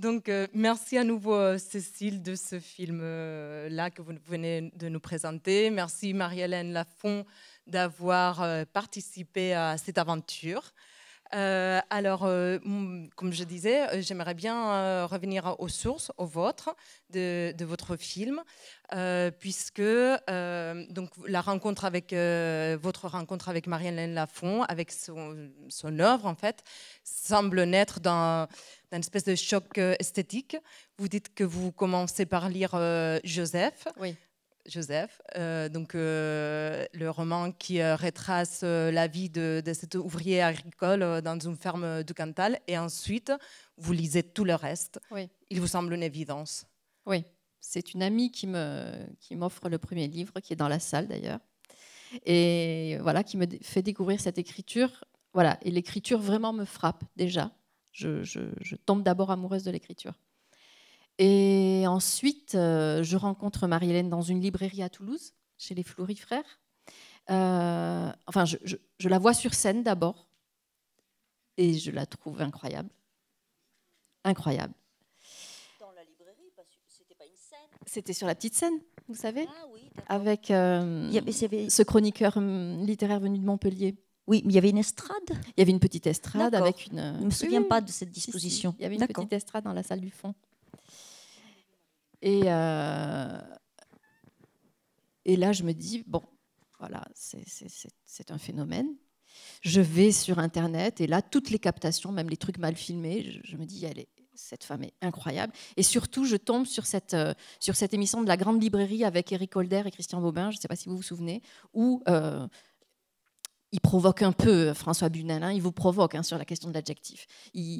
Donc, euh, merci à nouveau, euh, Cécile, de ce film-là euh, que vous venez de nous présenter. Merci, Marie-Hélène Lafont, d'avoir participé à cette aventure. Euh, alors, euh, comme je disais, euh, j'aimerais bien revenir aux sources, aux vôtres, de, votre film, puisque donc, la rencontre avec, votre rencontre avec Marie-Hélène Lafont, avec son, son, œuvre, en fait, semble naître d'un espèce de choc esthétique. Vous dites que vous commencez par lire Joseph. Oui. Joseph, euh, donc euh, le roman qui euh, retrace la vie de, cet ouvrier agricole dans une ferme du Cantal, et ensuite vous lisez tout le reste. Oui. Il vous semble une évidence. Oui, c'est une amie qui me qui m'offre le premier livre qui est dans la salle d'ailleurs et voilà qui me fait découvrir cette écriture voilà et l'écriture vraiment me frappe déjà je tombe d'abord amoureuse de l'écriture et ensuite, euh, je rencontre Marie-Hélène dans une librairie à Toulouse, chez les Flouris Frères. Euh, enfin, je, la vois sur scène d'abord, et je la trouve incroyable. Incroyable. Dans la librairie, c'était pas une scène C'était sur la petite scène, vous savez Ah oui, Avec euh, ce chroniqueur hum, littéraire venu de Montpellier. Oui, mais il y avait une estrade. Il y avait une petite estrade avec une. Je ne me souviens pas de cette disposition. Il y avait une petite estrade dans la salle du fond. Et, euh, et là, je me dis, bon, voilà, c'est un phénomène. Je vais sur Internet et là, toutes les captations, même les trucs mal filmés, je, me dis, allez, cette femme est incroyable. Et surtout, je tombe sur cette, euh, sur cette émission de la Grande Librairie avec Eric Holder et Christian Bobin, je ne sais pas si vous vous souvenez, où euh, il provoque un peu euh, François Bunel, hein, il vous provoque hein, sur la question de l'adjectif.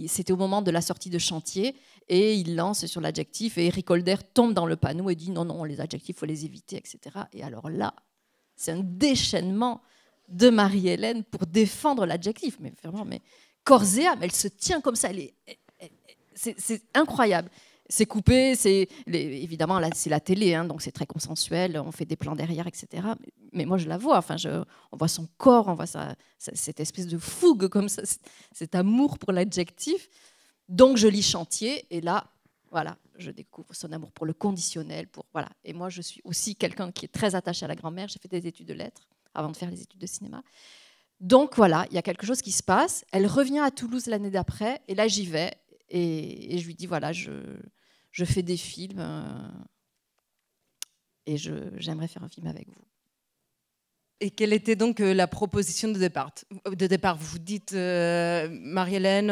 C'était au moment de la sortie de chantier et il lance sur l'adjectif et Eric Holder tombe dans le panneau et dit non, non, les adjectifs, faut les éviter, etc. Et alors là, c'est un déchaînement de Marie-Hélène pour défendre l'adjectif. Mais vraiment, mais Corsea, elle se tient comme ça, c'est incroyable c'est coupé, c'est évidemment là c'est la télé, hein, donc c'est très consensuel, on fait des plans derrière, etc. Mais, moi je la vois, enfin je, on voit son corps, on voit sa, cette espèce de fougue comme ça, cet amour pour l'adjectif. Donc je lis Chantier et là voilà, je découvre son amour pour le conditionnel, pour voilà. Et moi je suis aussi quelqu'un qui est très attaché à la grand-mère. J'ai fait des études de lettres avant de faire les études de cinéma. Donc voilà, il y a quelque chose qui se passe. Elle revient à Toulouse l'année d'après et là j'y vais et je lui dis voilà je je fais des films euh, et j'aimerais faire un film avec vous. Et quelle était donc euh, la proposition de départ De départ, vous dites, euh, Marie-Hélène,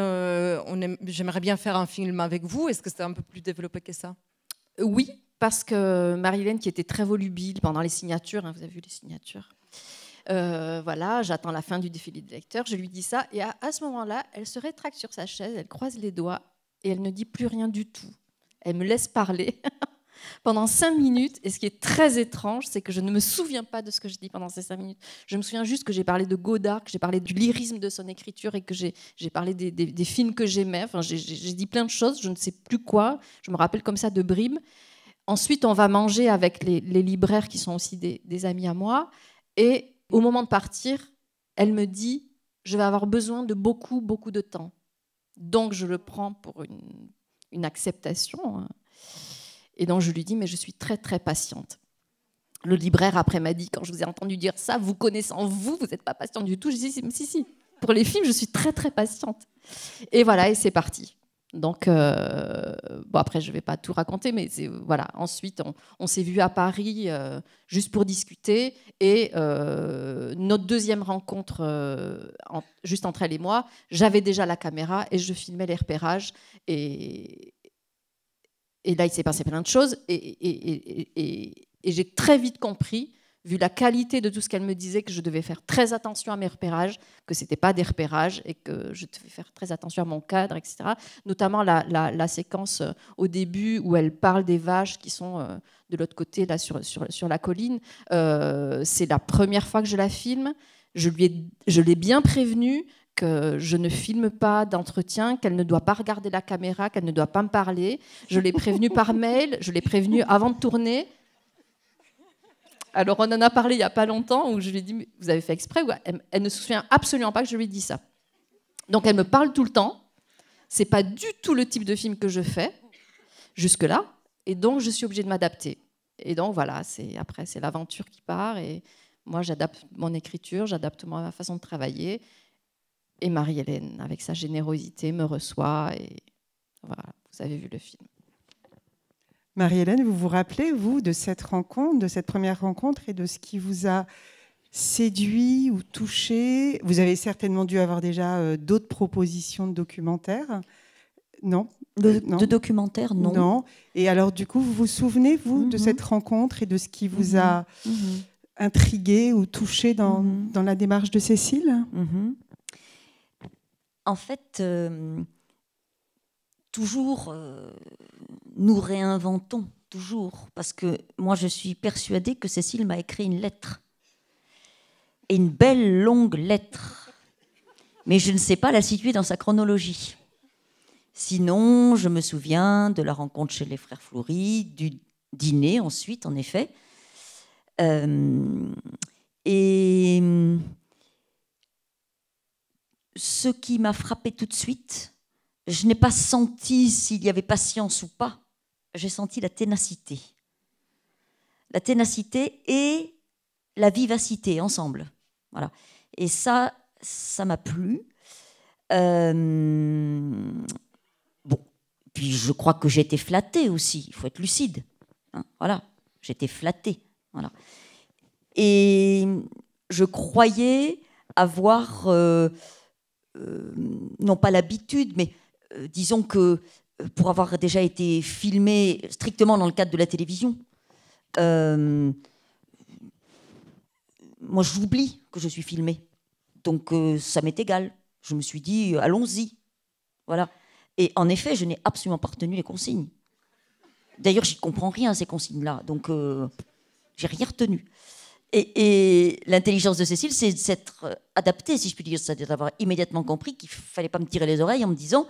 j'aimerais bien faire un film avec vous. Est-ce que c'est un peu plus développé que ça Oui, parce que Marie-Hélène, qui était très volubile pendant les signatures, hein, vous avez vu les signatures, voilà, j'attends la fin du défilé de lecteurs, je lui dis ça, et à ce moment-là, elle se rétracte sur sa chaise, elle croise les doigts, et elle ne dit plus rien du tout elle me laisse parler pendant cinq minutes. Et ce qui est très étrange, c'est que je ne me souviens pas de ce que j'ai dit pendant ces cinq minutes. Je me souviens juste que j'ai parlé de Godard, que j'ai parlé du lyrisme de son écriture et que j'ai parlé des, films que j'aimais. Enfin, j'ai dit plein de choses, je ne sais plus quoi. Je me rappelle comme ça de Brim. Ensuite, on va manger avec les, libraires qui sont aussi des, des amis à moi. Et au moment de partir, elle me dit, je vais avoir besoin de beaucoup, beaucoup de temps. Donc je le prends pour une, une acceptation. Hein. Et donc je lui dis, mais je suis très très patiente. Le libraire après m'a dit, quand je vous ai entendu dire ça, vous connaissant vous, vous n'êtes pas patiente du tout. Je dis, si, si, pour les films, je suis très très patiente. Et voilà, et c'est parti. Donc, euh, bon, après, je ne vais pas tout raconter, mais voilà. Ensuite, on, s'est vu à Paris euh, juste pour discuter. Et euh, notre deuxième rencontre, juste entre elle et moi, j'avais déjà la caméra et je filmais les repérages. Et, et là, il s'est passé plein de choses. Et, et, et j'ai très vite compris vu la qualité de tout ce qu'elle me disait, que je devais faire très attention à mes repérages, que ce n'était pas des repérages et que je devais faire très attention à mon cadre, etc. Notamment la, séquence euh, au début où elle parle des vaches qui sont euh, de l'autre côté, là, sur, la colline. Euh, c'est la première fois que je la filme. Je l'ai bien prévenue que je ne filme pas d'entretien, qu'elle ne doit pas regarder la caméra, qu'elle ne doit pas me parler. Je l'ai prévenue par mail, je l'ai prévenue avant de tourner. Alors on en a parlé il n'y a pas longtemps où je lui ai dit, vous avez fait exprès elle, elle, ne se souvient absolument pas que je lui ai dit ça. Donc elle me parle tout le temps. C'est pas du tout le type de film que je fais jusque-là. Et donc je suis obligée de m'adapter. Et donc voilà, c'est après c'est l'aventure qui part. Et moi j'adapte mon écriture, j'adapte ma façon de travailler. Et Marie-Hélène, avec sa générosité, me reçoit. Et voilà, vous avez vu le film. Marie-Hélène, vous vous rappelez, vous, de cette rencontre, de cette première rencontre et de ce qui vous a séduit ou touché Vous avez certainement dû avoir déjà euh, d'autres propositions de documentaires. Euh, non. De, documentaires, non. Non. Et alors, du coup, vous vous souvenez, vous, de mhm. cette rencontre et de ce qui vous mhm. a mhm. intrigué ou touché dans, la démarche de Cécile En fait, euh, toujours, euh, nous réinventons, toujours. Parce que moi, je suis persuadée que Cécile m'a écrit une lettre. Et une belle longue lettre. Mais je ne sais pas la situer dans sa chronologie. Sinon, je me souviens de la rencontre chez les frères Floury, du dîner ensuite, en effet. Euh, et hum, ce qui m'a frappé tout de suite, je n'ai pas senti s'il y avait patience ou pas. J'ai senti la ténacité. La ténacité et la vivacité ensemble. Voilà. Et ça, ça m'a plu. Euh, bon, puis je crois que j'ai été flattée aussi. Il faut être lucide. Hein. voilà, j'étais flattée. Voilà. Et je croyais avoir, euh, euh, non pas l'habitude, mais euh, disons que euh, pour avoir déjà été filmé strictement dans le cadre de la télévision, euh, moi j'oublie que je suis filmé. Donc ça m'est égal. Je me suis dit, allons-y. Voilà. Et en effet, je n'ai absolument pas retenu les consignes. D'ailleurs, je ne comprends rien à ces consignes-là. Donc j'ai rien retenu. Et, l'intelligence de Cécile, c'est de s'être adaptée, si je puis dire, c'est-à-dire d'avoir immédiatement compris qu'il ne fallait pas me tirer les oreilles en me disant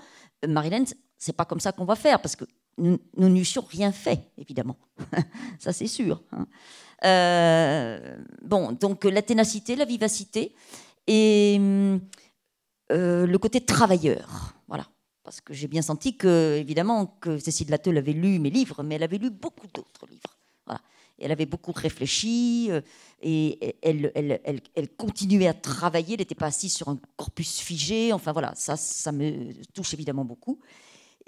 Marilyn, c'est pas comme ça qu'on va faire, parce que nous, n'eussions rien fait, évidemment. ça, c'est sûr. Hein. Euh, bon, donc euh, la ténacité, la vivacité et euh, le côté travailleur. Voilà. Parce que j'ai bien senti que, évidemment, que Cécile Latteul avait lu mes livres, mais elle avait lu beaucoup d'autres livres. Voilà elle avait beaucoup réfléchi euh, et elle, continuait à travailler, elle n'était pas assise sur un corpus figé. Enfin voilà, ça, me touche évidemment beaucoup.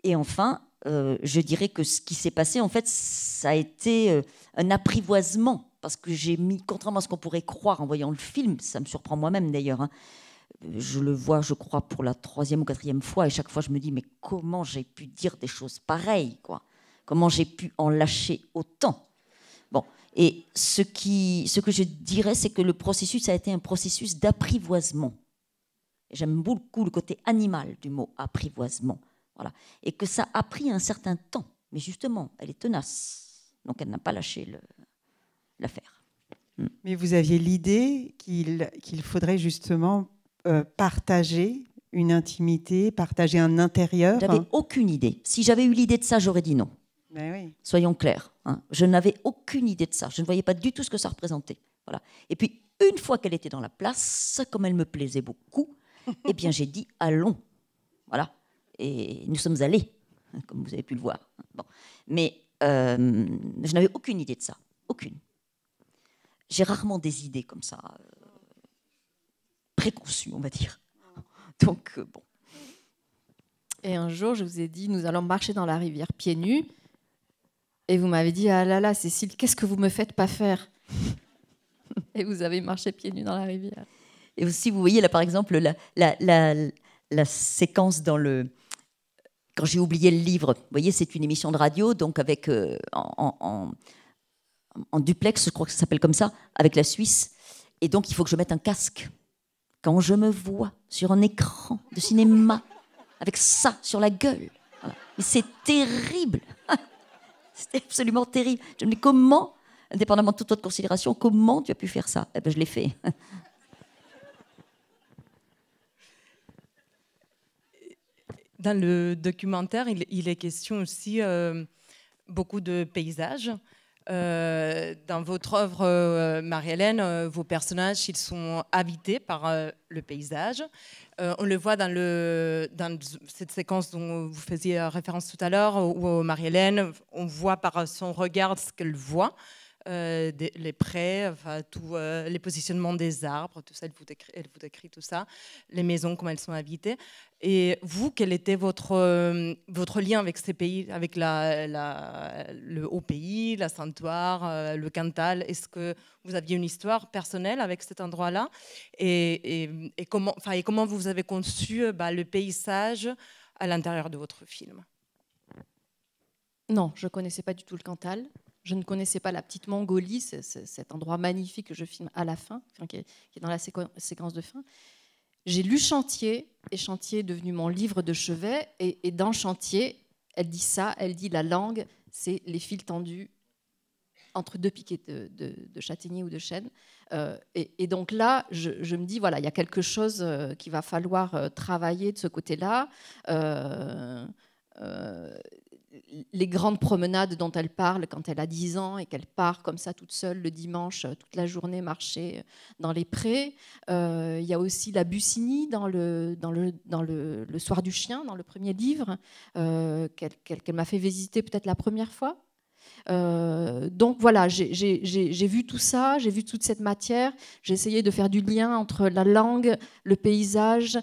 Et enfin, euh, je dirais que ce qui s'est passé, en fait, ça a été euh, un apprivoisement, parce que j'ai mis, contrairement à ce qu'on pourrait croire en voyant le film, ça me surprend moi-même d'ailleurs, hein, je le vois, je crois, pour la troisième ou quatrième fois, et chaque fois je me dis, mais comment j'ai pu dire des choses pareilles, quoi Comment j'ai pu en lâcher autant et ce, ce que je dirais, c'est que le processus a été un processus d'apprivoisement. J'aime beaucoup le côté animal du mot apprivoisement. Voilà. Et que ça a pris un certain temps. Mais justement, elle est tenace. Donc elle n'a pas lâché l'affaire. Hmm. Mais vous aviez l'idée qu'il faudrait justement euh, partager une intimité, partager un intérieur J'avais hein aucune idée. Si j'avais eu l'idée de ça, j'aurais dit non. Ben oui. Soyons clairs. Hein. Je n'avais aucune idée de ça. Je ne voyais pas du tout ce que ça représentait. Voilà. Et puis, une fois qu'elle était dans la place, comme elle me plaisait beaucoup, eh bien, j'ai dit allons. Voilà. Et nous sommes allés, hein, comme vous avez pu le voir. Mais euh, je n'avais aucune idée de ça. Aucune. J'ai rarement des idées comme ça, euh, préconçues, on va dire. Donc, euh, bon. Et un jour, je vous ai dit, nous allons marcher dans la rivière pieds nus. Et vous m'avez dit Ah là là, Cécile, qu'est-ce que vous me faites pas faire Et vous avez marché pieds nus dans la rivière. Et aussi, vous voyez là, par exemple, la, la, la, séquence dans le. Quand j'ai oublié le livre, vous voyez, c'est une émission de radio, donc avec. Euh, en, en, duplex, je crois que ça s'appelle comme ça, avec la Suisse. Et donc, il faut que je mette un casque. Quand je me vois sur un écran de cinéma, avec ça sur la gueule, c'est terrible. C'était absolument terrible. Je me dis comment, indépendamment de toute autre considération, comment tu as pu faire ça eh bien Je l'ai fait. Dans le documentaire, il, est question aussi euh, beaucoup de paysages. Euh, dans votre œuvre, euh, Marie-Hélène, euh, vos personnages, ils sont habités par le paysage. on le voit dans, dans, cette séquence dont vous faisiez référence tout à l'heure, où Marie-Hélène, on voit par son regard ce qu'elle voit. Euh, les prêts euh, tout, euh, les positionnements des arbres, tout ça, elle vous, décrit, tout ça, les maisons, comment elles sont habitées. Et vous, quel était votre, votre lien avec ces pays, avec le haut pays, la sainte le Cantal Est-ce que vous aviez une histoire personnelle avec cet endroit-là et, comment, et comment vous avez conçu bah, le paysage à l'intérieur de votre film non, je ne connaissais pas du tout le Cantal. Je ne connaissais pas la petite Mongolie, cet endroit magnifique que je filme à la fin, qui, est, dans la séquence de fin. J'ai lu Chantier, et Chantier est devenu mon livre de chevet. Et, dans Chantier, elle dit ça, elle dit la langue, c'est les fils tendus entre deux piquets de, châtaigniers châtaignier ou de chêne. Euh, et, donc là, je, me dis, voilà, il y a quelque chose qui euh, qu'il va falloir euh, travailler de ce côté-là les grandes promenades dont elle parle quand elle a 10 ans et qu'elle part comme ça toute seule le dimanche, euh, toute la journée marcher euh, dans les prés. Euh, il y a aussi la Bussigny dans, le, dans, le, dans le, Soir du Chien, dans le premier livre, qu'elle m'a fait visiter peut-être la première fois. donc voilà, j'ai vu tout ça, j'ai vu toute cette matière, j'ai essayé de faire du lien entre la langue, le paysage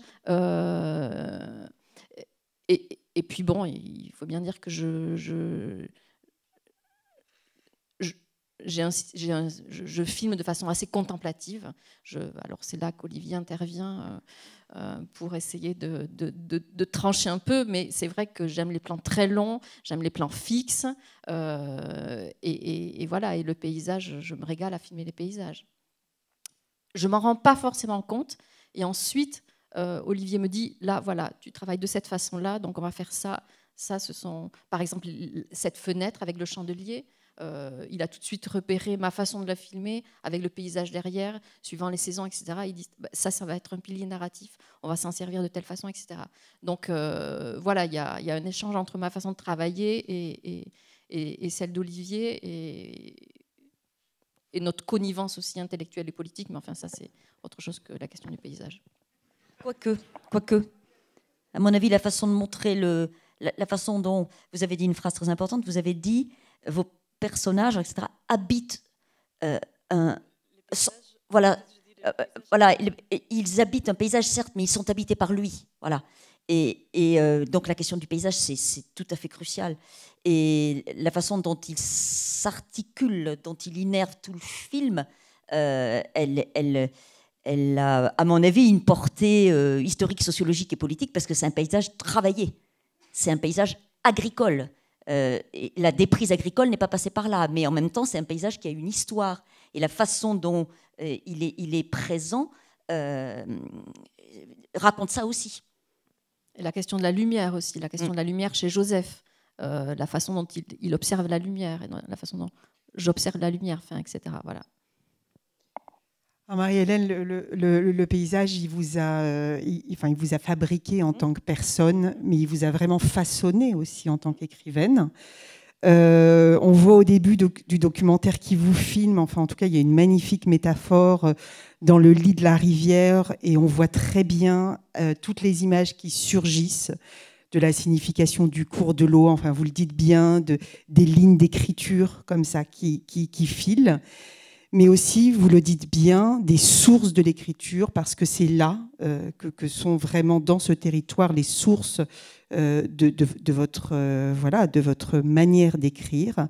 et, et puis bon, il faut bien dire que je, je, je, je filme de façon assez contemplative. alors c'est là qu'Olivier intervient euh, euh, pour essayer de, de, de, trancher un peu, mais c'est vrai que j'aime les plans très longs, j'aime les plans fixes, euh, et, et voilà. Et le paysage, je me régale à filmer les paysages. Je m'en rends pas forcément compte, et ensuite euh, Olivier me dit, là, voilà, tu travailles de cette façon-là, donc on va faire ça. Ça, ce sont, par exemple, cette fenêtre avec le chandelier. Euh, il a tout de suite repéré ma façon de la filmer avec le paysage derrière, suivant les saisons, etc. Il dit bah, ça, ça va être un pilier narratif, on va s'en servir de telle façon, etc. Donc euh, voilà, il y, a un échange entre ma façon de travailler et celle d'Olivier et, notre connivence aussi intellectuelle et politique, mais enfin, ça, c'est autre chose que la question du paysage. Quoique, quoique. À mon avis, la façon de montrer le. La, façon dont. Vous avez dit une phrase très importante, vous avez dit vos personnages, etc., habitent euh, un. voilà. Euh, euh, voilà, ils, habitent un paysage, certes, mais ils sont habités par lui. Voilà. Et, donc la question du paysage, c'est tout à fait crucial. Et la façon dont il s'articule, dont il innerve tout le film, elle, elle, elle a, à mon avis, une portée euh, historique, sociologique et politique parce que c'est un paysage travaillé, c'est un paysage agricole. Euh, la déprise agricole n'est pas passée par là, mais en même temps, c'est un paysage qui a une histoire. Et la façon dont euh, il, est, présent raconte ça aussi. Et la question de la lumière aussi, la question mm. de la lumière chez Joseph, la façon dont il, observe la lumière et la façon dont j'observe la lumière, etc. Voilà. Ah, Marie-Hélène, le, paysage, il vous, a, euh, enfin, il vous a fabriqué en mhm. tant que personne, mais il vous a vraiment façonné aussi en tant qu'écrivaine. Euh, on voit au début du documentaire qui vous filme, enfin en tout cas il y a une magnifique métaphore euh, dans le lit de la rivière et on voit très bien toutes les images qui surgissent de la signification du cours de l'eau, enfin vous le dites bien, des lignes d'écriture comme ça qui filent mais aussi, vous le dites bien, des sources de l'écriture, parce que c'est là euh, que, sont vraiment dans ce territoire les sources euh, de, votre, euh, voilà, de votre manière d'écrire.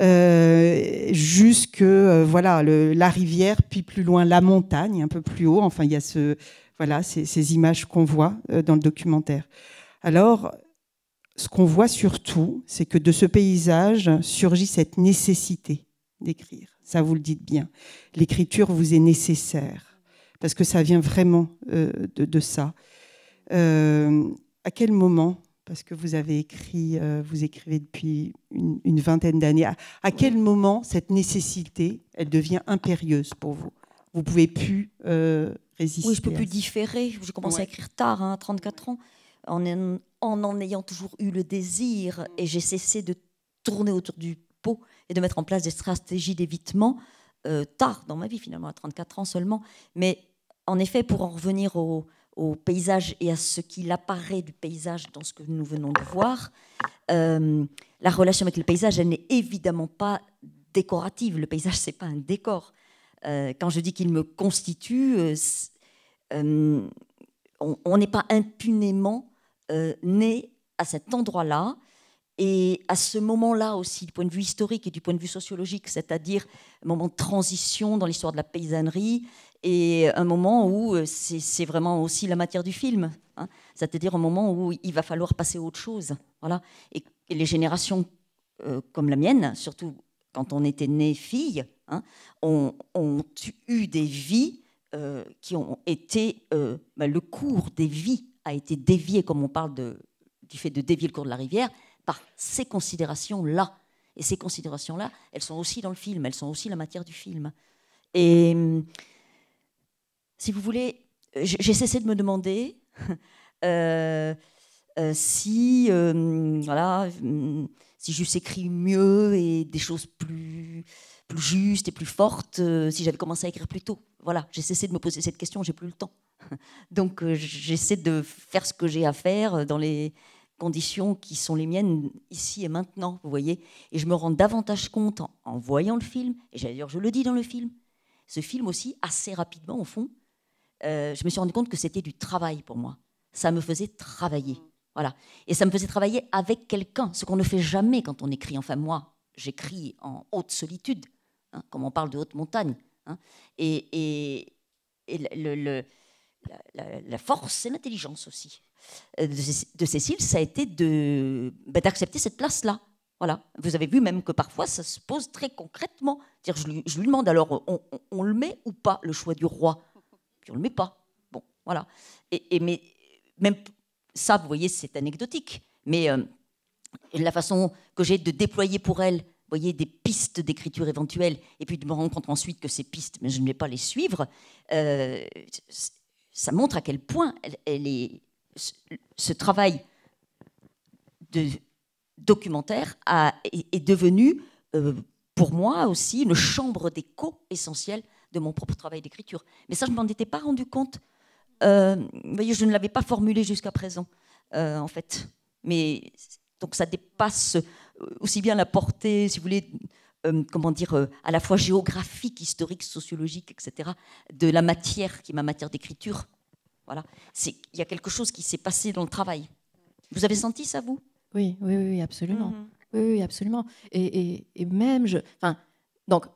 jusque voilà la rivière puis plus loin la montagne un peu plus haut enfin il y a ce voilà ces images qu'on voit dans le documentaire alors ce qu'on voit surtout c'est que de ce paysage surgit cette nécessité d'écrire. Ça, vous le dites bien. L'écriture vous est nécessaire, parce que ça vient vraiment euh, de, ça. Euh, à quel moment, parce que vous avez écrit, euh, vous écrivez depuis une, vingtaine d'années, à, quel moment cette nécessité, elle devient impérieuse pour vous Vous pouvez plus résister Oui, je peux plus différer. J'ai commencé à écrire tard, à hein, 34 ans, en en ayant toujours eu le désir, et j'ai cessé de tourner autour du pot et de mettre en place des stratégies d'évitement euh, tard dans ma vie, finalement, à 34 ans seulement. Mais en effet, pour en revenir au, paysage et à ce qu'il apparaît du paysage dans ce que nous venons de voir, euh, la relation avec le paysage, elle n'est évidemment pas décorative. Le paysage, c'est pas un décor. Euh, quand je dis qu'il me constitue, on n'est pas impunément né à cet endroit-là. Et à ce moment-là aussi, du point de vue historique et du point de vue sociologique, c'est-à-dire un moment de transition dans l'histoire de la paysannerie et un moment où euh, c'est vraiment aussi la matière du film, hein. c'est-à-dire un moment où il va falloir passer à autre chose. Voilà. Et, les générations euh, comme la mienne, surtout quand on était né fille, hein, ont, eu des vies euh, qui ont été... Bah, le cours des vies a été dévié, comme on parle de, du fait de dévier le cours de la rivière par ces considérations-là. Et ces considérations-là, elles sont aussi dans le film, elles sont aussi la matière du film. Et euh, si vous voulez, j'ai cessé de me demander euh, euh, si, voilà, si j'eusse écrit mieux et des choses plus, plus justes et plus fortes, si j'avais commencé à écrire plus tôt. Voilà, j'ai cessé de me poser cette question, j'ai plus le temps. Donc j'essaie de faire ce que j'ai à faire dans les, conditions qui sont les miennes ici et maintenant, vous voyez. Et je me rends davantage compte en, voyant le film, et d'ailleurs je le dis dans le film, ce film aussi, assez rapidement au fond, euh, je me suis rendu compte que c'était du travail pour moi. Ça me faisait travailler. Voilà. Et ça me faisait travailler avec quelqu'un, ce qu'on ne fait jamais quand on écrit. Enfin, moi, j'écris en haute solitude, hein, comme on parle de haute montagne. Hein. Et, la, la force, c'est l'intelligence aussi. Euh, de Cécile, ça a été bah, d'accepter cette place-là. Voilà. Vous avez vu même que parfois ça se pose très concrètement. -dire, je, lui, demande alors on, le met ou pas le choix du roi Puis on le met pas. Bon, voilà. Et, mais même ça, vous voyez, c'est anecdotique. Mais euh, la façon que j'ai de déployer pour elle, voyez, des pistes d'écriture éventuelles, et puis de me rendre compte ensuite que ces pistes, mais je ne vais pas les suivre, euh, ça montre à quel point elle est ce travail de documentaire est, devenu, euh, pour moi aussi, une chambre d'écho essentielle de mon propre travail d'écriture. Mais ça, je ne m'en étais pas rendu compte. Euh, voyez, je ne l'avais pas formulé jusqu'à présent, euh, en fait. Mais donc ça dépasse aussi bien la portée, si vous voulez, comment dire, à la fois géographique, historique, sociologique, etc., de la matière qui est ma matière d'écriture, voilà. Il y a quelque chose qui s'est passé dans le travail. Vous avez senti ça, vous oui, oui, oui, absolument. Mhm. oui, oui, absolument. Et, même, je, enfin, donc,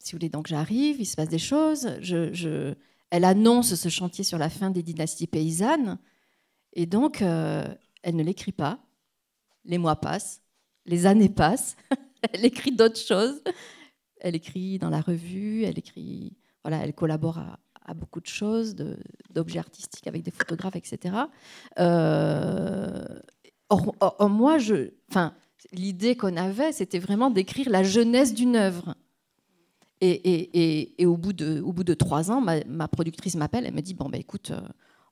si vous voulez, donc j'arrive, il se passe des choses. elle annonce ce chantier sur la fin des dynasties paysannes, et donc euh, elle ne l'écrit pas. Les mois passent, les années passent. elle écrit d'autres choses. Elle écrit dans la revue, elle écrit, voilà, elle collabore à, à beaucoup de choses, d'objets artistiques avec des photographes, etc. Euh, moi, je, enfin, l'idée qu'on avait, c'était vraiment d'écrire la jeunesse d'une œuvre. Et, au, bout de, trois ans, ma, productrice m'appelle, elle me dit, bon, ben, écoute, euh,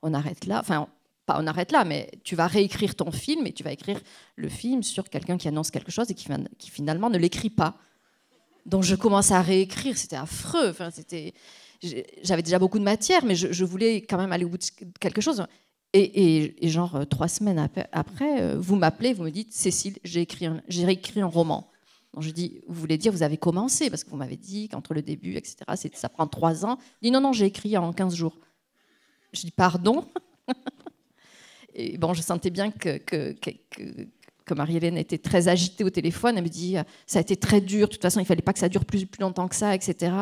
on arrête là. Enfin, pas on arrête là, mais tu vas réécrire ton film et tu vas écrire le film sur quelqu'un qui annonce quelque chose et qui, qui finalement ne l'écrit pas. Donc je commence à réécrire, c'était affreux. Enfin, c'était j'avais déjà beaucoup de matière, mais je, voulais quand même aller au bout de quelque chose. Et, genre euh, trois semaines après, euh, vous m'appelez, vous me dites Cécile, j'ai écrit, un, j'ai écrit un roman. Donc je dis, vous voulez dire, vous avez commencé, parce que vous m'avez dit qu'entre le début, etc., ça prend trois ans. Je dis, non, non, j'ai écrit en 15 jours. Je dis, pardon Et bon, je sentais bien que comme Marie-Hélène était très agitée au téléphone, elle me dit ça a été très dur, de toute façon il ne fallait pas que ça dure plus, plus longtemps que ça, etc.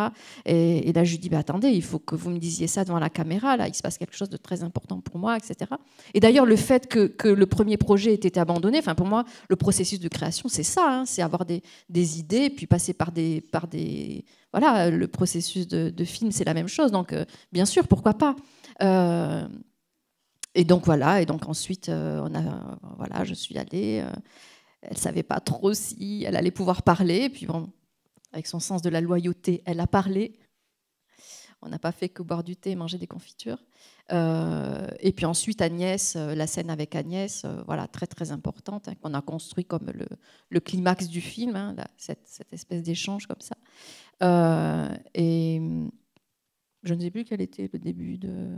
Et, là je lui dis bah, attendez, il faut que vous me disiez ça devant la caméra, là il se passe quelque chose de très important pour moi, etc. Et d'ailleurs le fait que, le premier projet ait été abandonné, enfin pour moi le processus de création c'est ça, hein, c'est avoir des, idées puis passer par des, par des voilà le processus de, film c'est la même chose donc euh, bien sûr pourquoi pas. Euh, et donc voilà, et donc ensuite, euh, on a, euh, voilà, je suis allée. Euh, elle savait pas trop si elle allait pouvoir parler. Et puis bon, avec son sens de la loyauté, elle a parlé. On n'a pas fait que boire du thé et manger des confitures. et puis ensuite, Agnès, la scène avec Agnès, voilà, très très importante, hein, qu'on a construit comme le, climax du film, hein, cette, espèce d'échange comme ça. et hum, je ne sais plus quel était le début de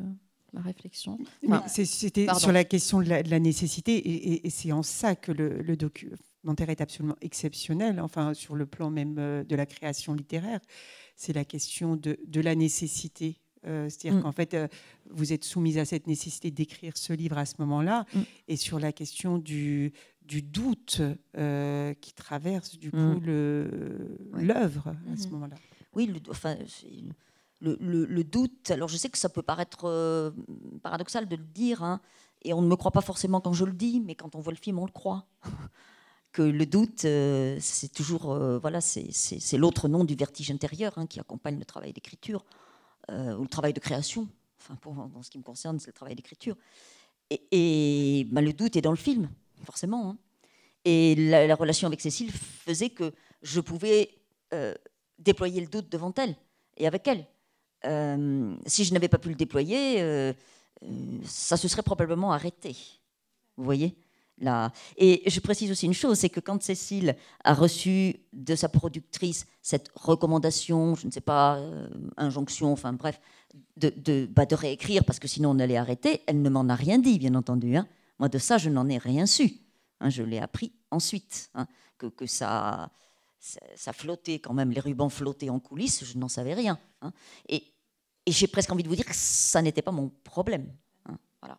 ma réflexion. C'était sur la question de la, nécessité, et, c'est en ça que le, documentaire est absolument exceptionnel, enfin sur le plan même euh, de la création littéraire. C'est la question de, de la nécessité. Euh, c'est-à-dire mm. qu'en fait, euh, vous êtes soumise à cette nécessité d'écrire ce livre à ce moment-là, mm. et sur la question du, du doute qui traverse du mm. coup l'œuvre à ce mm-hmm. moment-là. Oui, enfin, le, doute. Alors je sais que ça peut paraître euh, paradoxal de le dire, hein, et on ne me croit pas forcément quand je le dis, mais quand on voit le film, on le croit. que le doute, euh, c'est toujours, euh, voilà, c'est l'autre nom du vertige intérieur hein, qui accompagne le travail d'écriture ou le travail de création. Enfin, pour, dans ce qui me concerne, c'est le travail d'écriture. Et, ben, le doute est dans le film, forcément. Hein. Et la, relation avec Cécile faisait que je pouvais déployer le doute devant elle et avec elle. Euh, si je n'avais pas pu le déployer, euh, euh, ça se serait probablement arrêté. Vous voyez Là. Et je précise aussi une chose, c'est que quand Cécile a reçu de sa productrice cette recommandation, je ne sais pas, injonction, enfin bref, bah, de, réécrire parce que sinon on allait arrêter, elle ne m'en a rien dit, bien entendu. Hein. Moi, de ça, je n'en ai rien su. Hein. je l'ai appris ensuite, hein, que ça ça flottait quand même, les rubans flottaient en coulisses, je n'en savais rien. Hein. Et, j'ai presque envie de vous dire que ça n'était pas mon problème. Hein, voilà.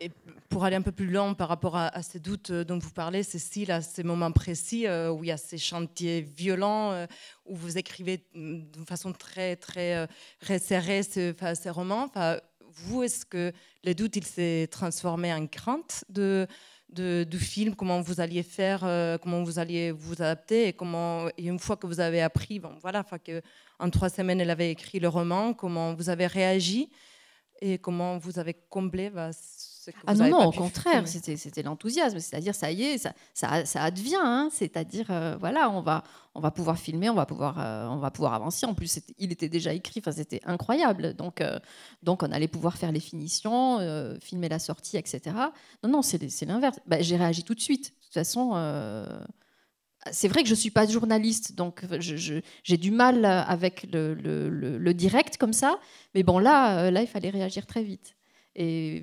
Et, pour aller un peu plus loin par rapport à, ces doutes euh, dont vous parlez, Cécile, à ces moments précis euh, où il y a ces chantiers violents, euh, où vous écrivez mm, de façon très, très euh, resserrée ces romans, vous, est-ce que les doutes, il s'est transformé en crainte de du film, comment vous alliez faire, euh, comment vous alliez vous adapter, et comment, une fois que vous avez appris, bon, voilà, que en trois semaines, elle avait écrit le roman, comment vous avez réagi et comment vous avez comblé bah, ah non, non, au contraire, c'était l'enthousiasme. C'est-à-dire, ça y est, ça, ça, advient. Hein, c'est-à-dire, euh, voilà, on va, on va pouvoir filmer, on va pouvoir, euh, on va pouvoir avancer. En plus, il était déjà écrit, c'était incroyable. Donc, euh, donc, on allait pouvoir faire les finitions, filmer la sortie, etc. Non, non, c'est l'inverse. Bah, j'ai réagi tout de suite. De toute façon c'est vrai que je ne suis pas journaliste, donc j'ai du mal avec le, direct comme ça. Mais bon, là, là, il fallait réagir très vite. Et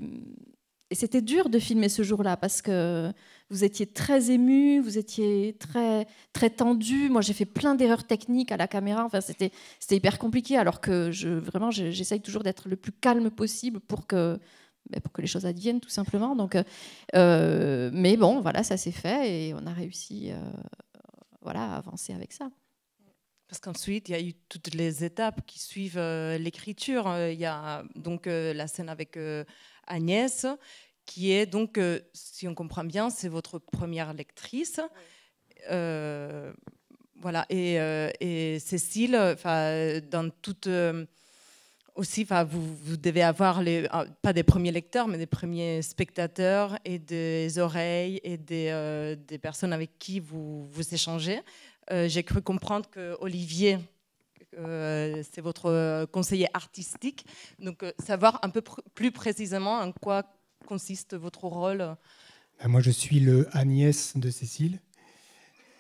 et c'était dur de filmer ce jour-là parce que vous étiez très ému, vous étiez très, très tendu. Moi, j'ai fait plein d'erreurs techniques à la caméra. Enfin, c'était, c'était hyper compliqué alors que je, vraiment, j'essaye toujours d'être le plus calme possible pour que, ben, pour que les choses adviennent, tout simplement. Donc, euh, mais bon, voilà, ça s'est fait et on a réussi euh, voilà, à avancer avec ça. Parce qu'ensuite, il y a eu toutes les étapes qui suivent euh, l'écriture. Il y a donc la scène avec Agnès, qui est donc, euh, si on comprend bien, c'est votre première lectrice. Euh, voilà, et, euh, et Cécile, dans toute. aussi, vous, vous devez avoir, les, ah, pas des premiers lecteurs, mais des premiers spectateurs et des oreilles et des, des personnes avec qui vous, vous échangez. J'ai cru comprendre que Olivier, c'est votre conseiller artistique. Donc, savoir un peu plus précisément en quoi consiste votre rôle ben, Moi, je suis le Agnès de Cécile.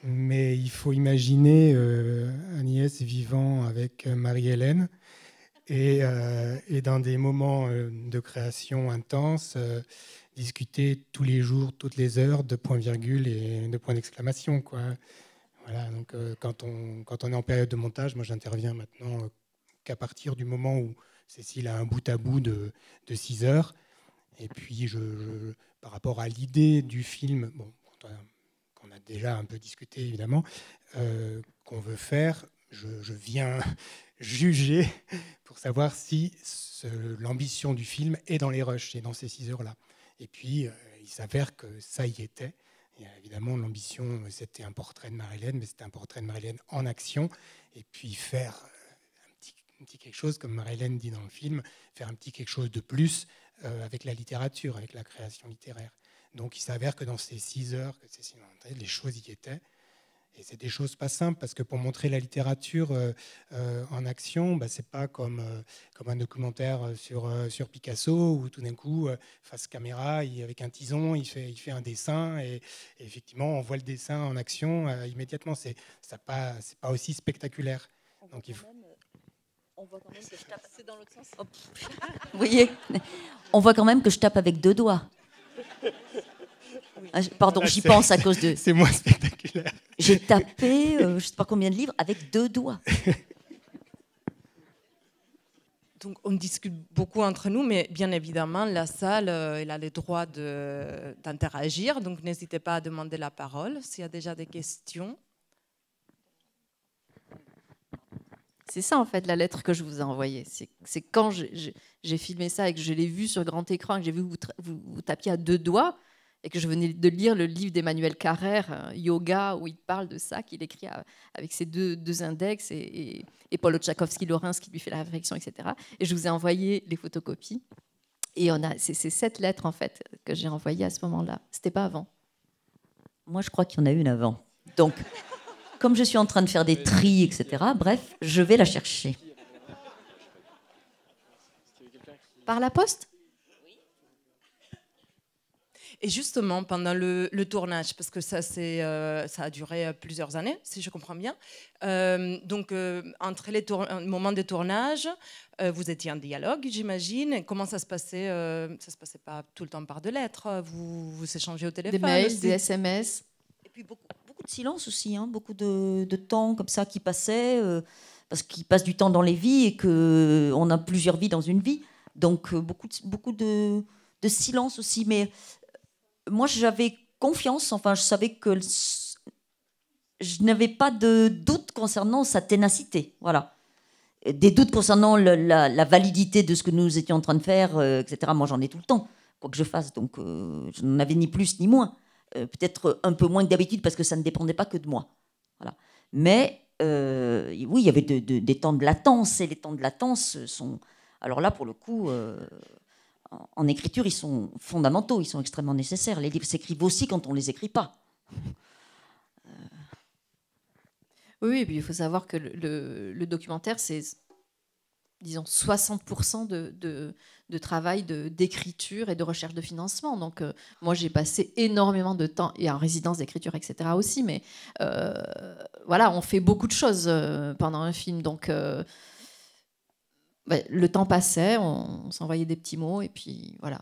Mais il faut imaginer euh, Agnès vivant avec Marie-Hélène et, euh, dans des moments euh, de création intense, discuter tous les jours, toutes les heures de points-virgule et de points d'exclamation. quand, on, quand on est en période de montage, moi j'interviens maintenant qu'à partir du moment où Cécile a un bout à bout de, de 6 heures et puis, je, par rapport à l'idée du film, bon, qu'on a déjà un peu discuté évidemment, euh, qu'on veut faire, je, viens juger pour savoir si l'ambition du film est dans les rushs et dans ces six heures-là. Et puis, euh, il s'avère que ça y était. évidemment, l'ambition, c'était un portrait de Marilène mais c'était un portrait de Marilène en action. Et puis, faire euh, un petit, quelque chose, comme Marilène dit dans le film, faire un petit quelque chose de plus, euh, avec la littérature, avec la création littéraire. Donc il s'avère que dans ces six heures que les choses y étaient. Et c'est des choses pas simples parce que pour montrer la littérature euh, euh, en action, bah, c'est pas comme, comme un documentaire sur, sur Picasso où tout d'un coup, face caméra, il, avec un tison, il fait, il fait un dessin et, effectivement, on voit le dessin en action immédiatement. C'est pas, pas aussi spectaculaire. On Donc il faut. on voit quand même que dans l'autre sens. Vous voyez on voit quand même que je tape avec deux doigts. Ah, pardon, ah, j'y pense à cause de. C'est moins spectaculaire. J'ai tapé, euh, je ne sais pas combien de livres, avec deux doigts. Donc, on discute beaucoup entre nous, mais bien évidemment, la salle, euh, elle a le droit d'interagir. Donc, n'hésitez pas à demander la parole s'il y a déjà des questions. C'est ça, en fait, la lettre que je vous ai envoyée. C'est quand j'ai filmé ça et que je l'ai vu sur grand écran, et que j'ai vu vous, vous, tapiez à deux doigts, et que je venais de lire le livre d'Emmanuel Carrère, euh, Yoga, où il parle de ça, qu'il écrit avec ses deux, index, et, Paulo tchaikovsky lorenz qui lui fait la réflexion, etc. Et je vous ai envoyé les photocopies. Et on a, c'est cette lettre, en fait, que j'ai envoyée à ce moment-là. C'était pas avant. Moi, je crois qu'il y en a une avant. Donc comme je suis en train de faire des tris, etc., bref, je vais la chercher. Par la poste et justement, pendant le, tournage, parce que ça, euh, ça a duré euh, plusieurs années, si je comprends bien, euh, donc entre les moments de tournage, vous étiez en dialogue, j'imagine. Comment ça se passait Ça se passait pas tout le temps par de lettres. Vous vous échangez au téléphone Des mails, des SMS. Et puis beaucoup, silence aussi, hein, beaucoup de, temps comme ça qui passait, euh, parce qu'il passe du temps dans les vies et qu'on euh, a plusieurs vies dans une vie. Donc euh, beaucoup, de, beaucoup de, silence aussi. Mais moi, j'avais confiance, enfin, je savais que je n'avais pas de doute concernant sa ténacité. Voilà. Des doutes concernant la, validité de ce que nous étions en train de faire, etc. Moi, j'en ai tout le temps, quoi que je fasse. Donc, je n'en avais ni plus ni moins. Euh, peut-être un peu moins que d'habitude parce que ça ne dépendait pas que de moi. Voilà. Mais euh, oui, il y avait des temps de latence et les temps de latence sont. Alors là, pour le coup, euh, en, écriture, ils sont fondamentaux, ils sont extrêmement nécessaires. Les livres s'écrivent aussi quand on ne les écrit pas. Oui, et puis il faut savoir que le documentaire, c'est disons, 60% de, de, de, travail d'écriture et de recherche de financement. Donc, euh, moi, j'ai passé énormément de temps, et en résidence d'écriture, etc. aussi, mais euh, voilà, on fait beaucoup de choses euh, pendant un film. Donc, bah, le temps passait, on s'envoyait des petits mots, et puis voilà.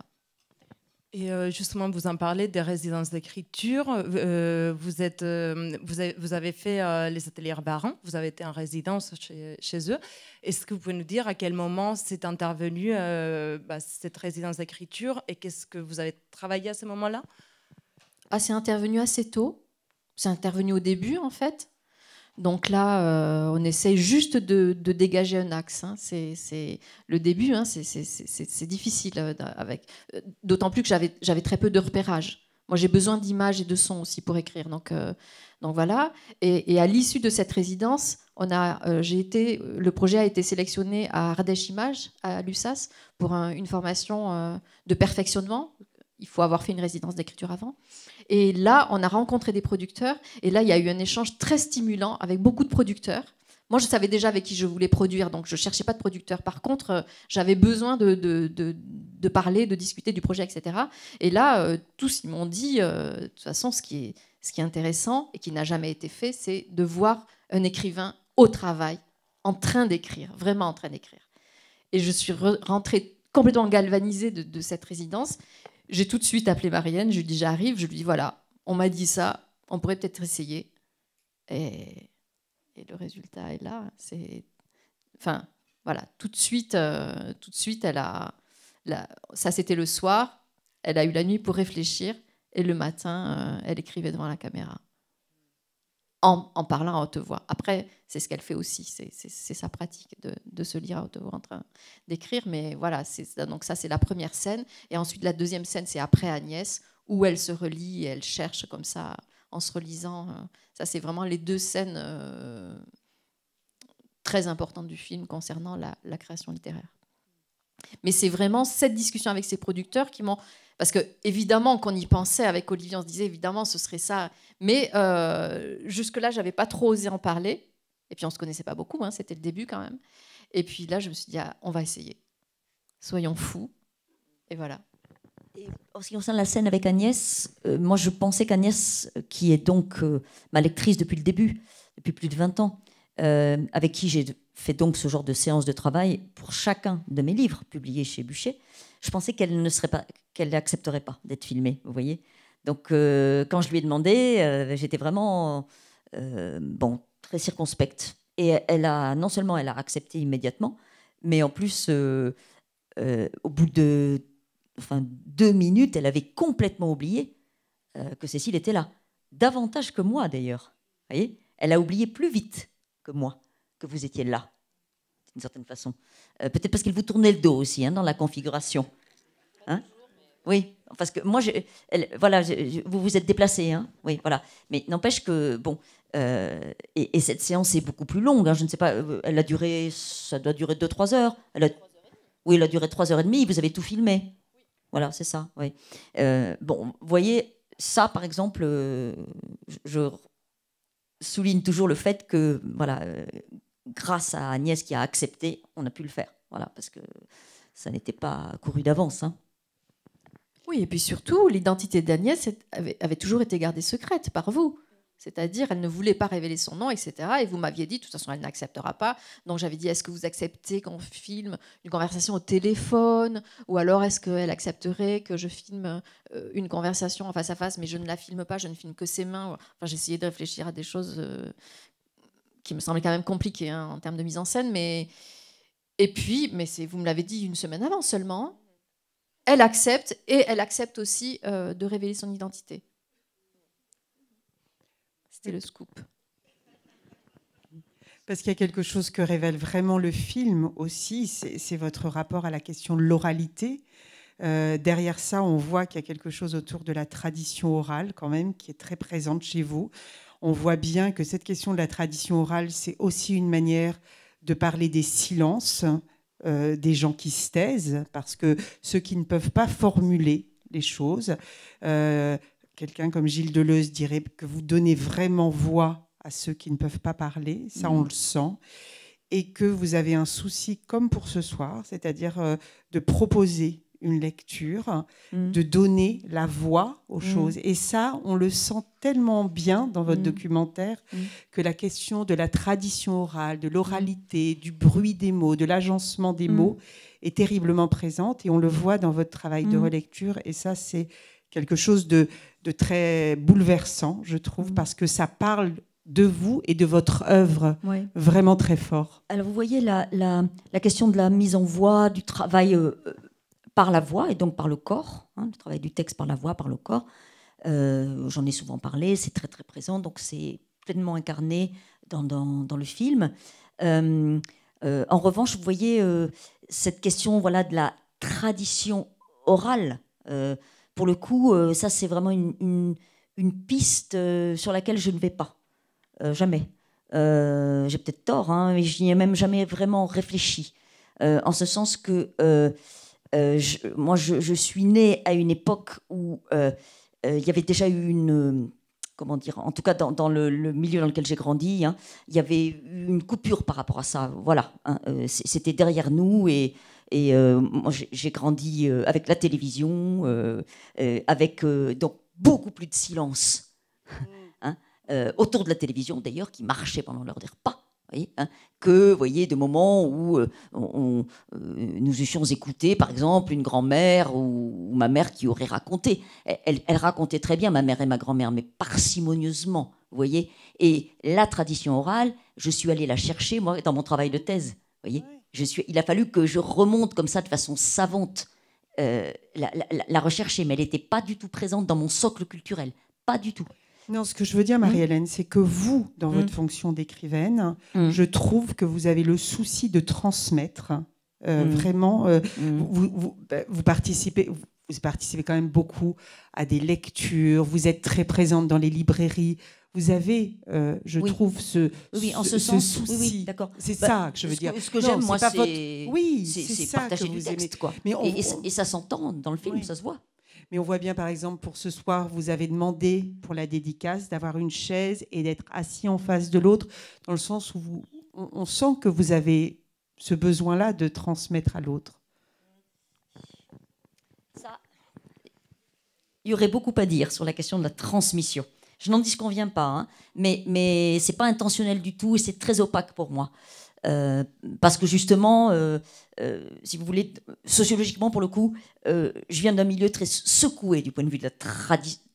Et euh, justement, vous en parlez des résidences d'écriture. Euh, euh, vous, avez, fait les ateliers barons, vous avez été en résidence chez, eux. Est-ce que vous pouvez nous dire à quel moment s'est intervenue bah, cette résidence d'écriture et qu'est-ce que vous avez travaillé à ce moment-là ah, C'est intervenu assez tôt. C'est intervenu au début, en fait. Donc là, euh, on essaye juste de, dégager un axe. Hein. C'est le début, hein. c'est difficile euh, avec. Euh, d'autant plus que j'avais très peu de repérage. Moi, j'ai besoin d'images et de sons aussi pour écrire. Donc, voilà. Et, à l'issue de cette résidence, le projet a été sélectionné à Ardèche Images, à l'USAS, pour une formation de perfectionnement. Il faut avoir fait une résidence d'écriture avant. Et là, on a rencontré des producteurs. Et là, il y a eu un échange très stimulant avec beaucoup de producteurs. Moi, je savais déjà avec qui je voulais produire, donc je ne cherchais pas de producteur. Par contre, euh, j'avais besoin de, parler, de discuter du projet, etc. Et là, euh, tous, ils m'ont dit, euh, de toute façon, ce qui, est, ce qui est intéressant et qui n'a jamais été fait, c'est de voir un écrivain au travail, en train d'écrire, vraiment en train d'écrire. Et je suis rentrée complètement galvanisée de, cette résidence. J'ai tout de suite appelé Marianne, je lui dis j'arrive, je lui dis voilà, on m'a dit ça, on pourrait peut-être essayer. Et, et, le résultat est là. C'est, enfin, voilà, tout de suite, euh, tout de suite, elle a, ça c'était le soir, elle a eu la nuit pour réfléchir, et le matin, euh, elle écrivait devant la caméra en, parlant à haute voix. Après, c'est ce qu'elle fait aussi, c'est sa pratique de, se lire à haute voix en train d'écrire. Mais voilà, donc ça c'est la première scène. Et ensuite la deuxième scène, c'est après Agnès, où elle se relie et elle cherche comme ça, en se relisant. Euh, ça c'est vraiment les deux scènes euh, très importantes du film concernant la, la création littéraire. Mais c'est vraiment cette discussion avec ses producteurs qui m'ont parce que évidemment qu'on y pensait avec Olivier, on se disait évidemment ce serait ça. Mais euh, jusque-là, j'avais pas trop osé en parler. Et puis on se connaissait pas beaucoup, hein, c'était le début quand même. Et puis là, je me suis dit, ah, on va essayer. Soyons fous. Et voilà. Et en ce qui concerne la scène avec Agnès, euh, moi je pensais qu'Agnès, qui est donc euh, ma lectrice depuis le début, depuis plus de 20 ans, avec qui j'ai fait donc ce genre de séance de travail pour chacun de mes livres publiés chez Bûcher, je pensais qu'elle ne serait pas, qu'elle n'accepterait pas d'être filmée, vous voyez. Donc, euh, quand je lui ai demandé, euh, j'étais vraiment, euh, bon, très circonspecte. Et elle a, non seulement elle a accepté immédiatement, mais en plus, au bout de, enfin, deux minutes, elle avait complètement oublié que Cécile était là, davantage que moi d'ailleurs. Voyez, elle a oublié plus vite que moi que vous étiez là d'une certaine façon. Euh, peut-être parce qu'il vous tournait le dos aussi hein, dans la configuration. Hein oui, parce que moi, voilà, vous vous êtes déplacé, hein. oui, voilà. Mais n'empêche que, bon, euh, et, cette séance est beaucoup plus longue, je ne sais pas, euh, elle a duré, ça doit durer 2-3 heures. Elle oui, elle a duré 3 heures et demie, vous avez tout filmé. Voilà, c'est ça, oui. bon, vous voyez, ça, par exemple, je, je souligne toujours le fait que, voilà, grâce à Agnès qui a accepté, on a pu le faire. Voilà, parce que ça n'était pas couru d'avance. Hein. Oui, et puis surtout, l'identité d'Agnès avait, toujours été gardée secrète par vous. C'est-à-dire, elle ne voulait pas révéler son nom, etc. Et vous m'aviez dit, de toute façon, elle n'acceptera pas. Donc j'avais dit, est-ce que vous acceptez qu'on filme une conversation au téléphone Ou alors est-ce qu'elle accepterait que je filme euh, une conversation en face à face, mais je ne la filme pas, je ne filme que ses mains Enfin, j'essayais de réfléchir à des choses euh, qui me semblait quand même compliqué hein, en termes de mise en scène. Mais... Et puis, mais c'est, vous me l'avez dit une semaine avant seulement, elle accepte et elle accepte aussi euh, de révéler son identité. C'était le scoop. Parce qu'il y a quelque chose que révèle vraiment le film aussi, c'est votre rapport à la question de l'oralité. Euh, derrière ça, on voit qu'il y a quelque chose autour de la tradition orale quand même qui est très présente chez vous on voit bien que cette question de la tradition orale, c'est aussi une manière de parler des silences, euh, des gens qui se taisent, parce que ceux qui ne peuvent pas formuler les choses, euh, quelqu'un comme Gilles Deleuze dirait que vous donnez vraiment voix à ceux qui ne peuvent pas parler, ça on mm. le sent, et que vous avez un souci comme pour ce soir, c'est-à-dire euh, de proposer une lecture, mm. de donner la voix aux mm. choses. Et ça, on le sent tellement bien dans votre mm. documentaire que la question de la tradition orale, de l'oralité, du bruit des mots, de l'agencement des mots est terriblement présente. Et on le voit dans votre travail de relecture. Et ça, c'est quelque chose de, très bouleversant, je trouve, parce que ça parle de vous et de votre œuvre vraiment très fort. Alors vous voyez la, la, question de la mise en voix, du travail euh, par la voix et donc par le corps. Hein, le travail du texte par la voix, par le corps. Euh, j'en ai souvent parlé, c'est très très présent, donc c'est pleinement incarné dans, le film. Euh, euh, en revanche, vous voyez cette question voilà, de la tradition orale. pour le coup, ça c'est vraiment une, piste sur laquelle je ne vais pas. jamais. J'ai peut-être tort, hein, mais je n'y ai même jamais vraiment réfléchi. en ce sens que euh, moi, je, suis née à une époque où euh, euh, il y avait déjà eu une comment dire, en tout cas dans, le, milieu dans lequel j'ai grandi, hein, il y avait une coupure par rapport à ça. Voilà, hein, c'était derrière nous et, j'ai grandi avec la télévision, avec donc beaucoup plus de silence hein, autour de la télévision d'ailleurs qui marchait pendant leur des repas. Hein, que voyez, de moments où euh, euh, nous eussions écouté, par exemple, une grand-mère ou, ma mère qui aurait raconté. Elle, racontait très bien, ma mère et ma grand-mère, mais parcimonieusement, voyez. Et la tradition orale, je suis allée la chercher, moi, dans mon travail de thèse, voyez. il a fallu que je remonte comme ça de façon savante euh, la, la rechercher, mais elle n'était pas du tout présente dans mon socle culturel, pas du tout. Non, ce que je veux dire, mmh. Marie-Hélène, c'est que vous, dans mmh. votre fonction d'écrivaine, mmh. je trouve que vous avez le souci de transmettre. Euh, vraiment, euh, bah, vous, participez, vous participez quand même beaucoup à des lectures, vous êtes très présente dans les librairies. Vous avez, euh, je trouve, ce, oui, en ce, sens, souci. Oui, d'accord. C'est bah, ça que je veux dire. Que, ce que j'aime, moi, c'est oui, c'est partager vous quoi. et, et, ça s'entend dans le film, ça se voit. Mais on voit bien, par exemple, pour ce soir, vous avez demandé pour la dédicace d'avoir une chaise et d'être assis en face de l'autre, dans le sens où on, sent que vous avez ce besoin-là de transmettre à l'autre. Ça, il y aurait beaucoup à dire sur la question de la transmission. Je n'en dis vient pas, hein, mais, mais ce n'est pas intentionnel du tout et c'est très opaque pour moi. Euh, parce que justement, euh, euh, si vous voulez, sociologiquement pour le coup, je viens d'un milieu très secoué du point de vue de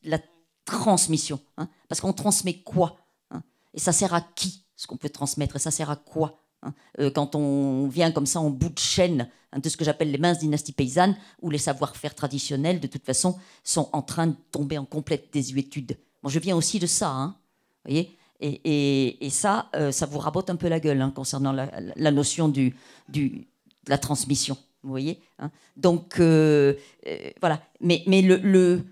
la, transmission. Hein. parce qu'on transmet quoi hein? Et ça sert à qui ce qu'on peut transmettre Et ça sert à quoi hein? Quand on vient comme ça en bout de chaîne de ce que j'appelle les minces dynasties paysannes, où les savoir-faire traditionnels, de toute façon, sont en train de tomber en complète désuétude. Moi, bon, je viens aussi de ça. Vous voyez et, ça, euh, ça vous rabote un peu la gueule hein, concernant la, notion du, du, de la transmission. Vous voyez hein. Donc, euh, euh, voilà. Mais, mais le, le,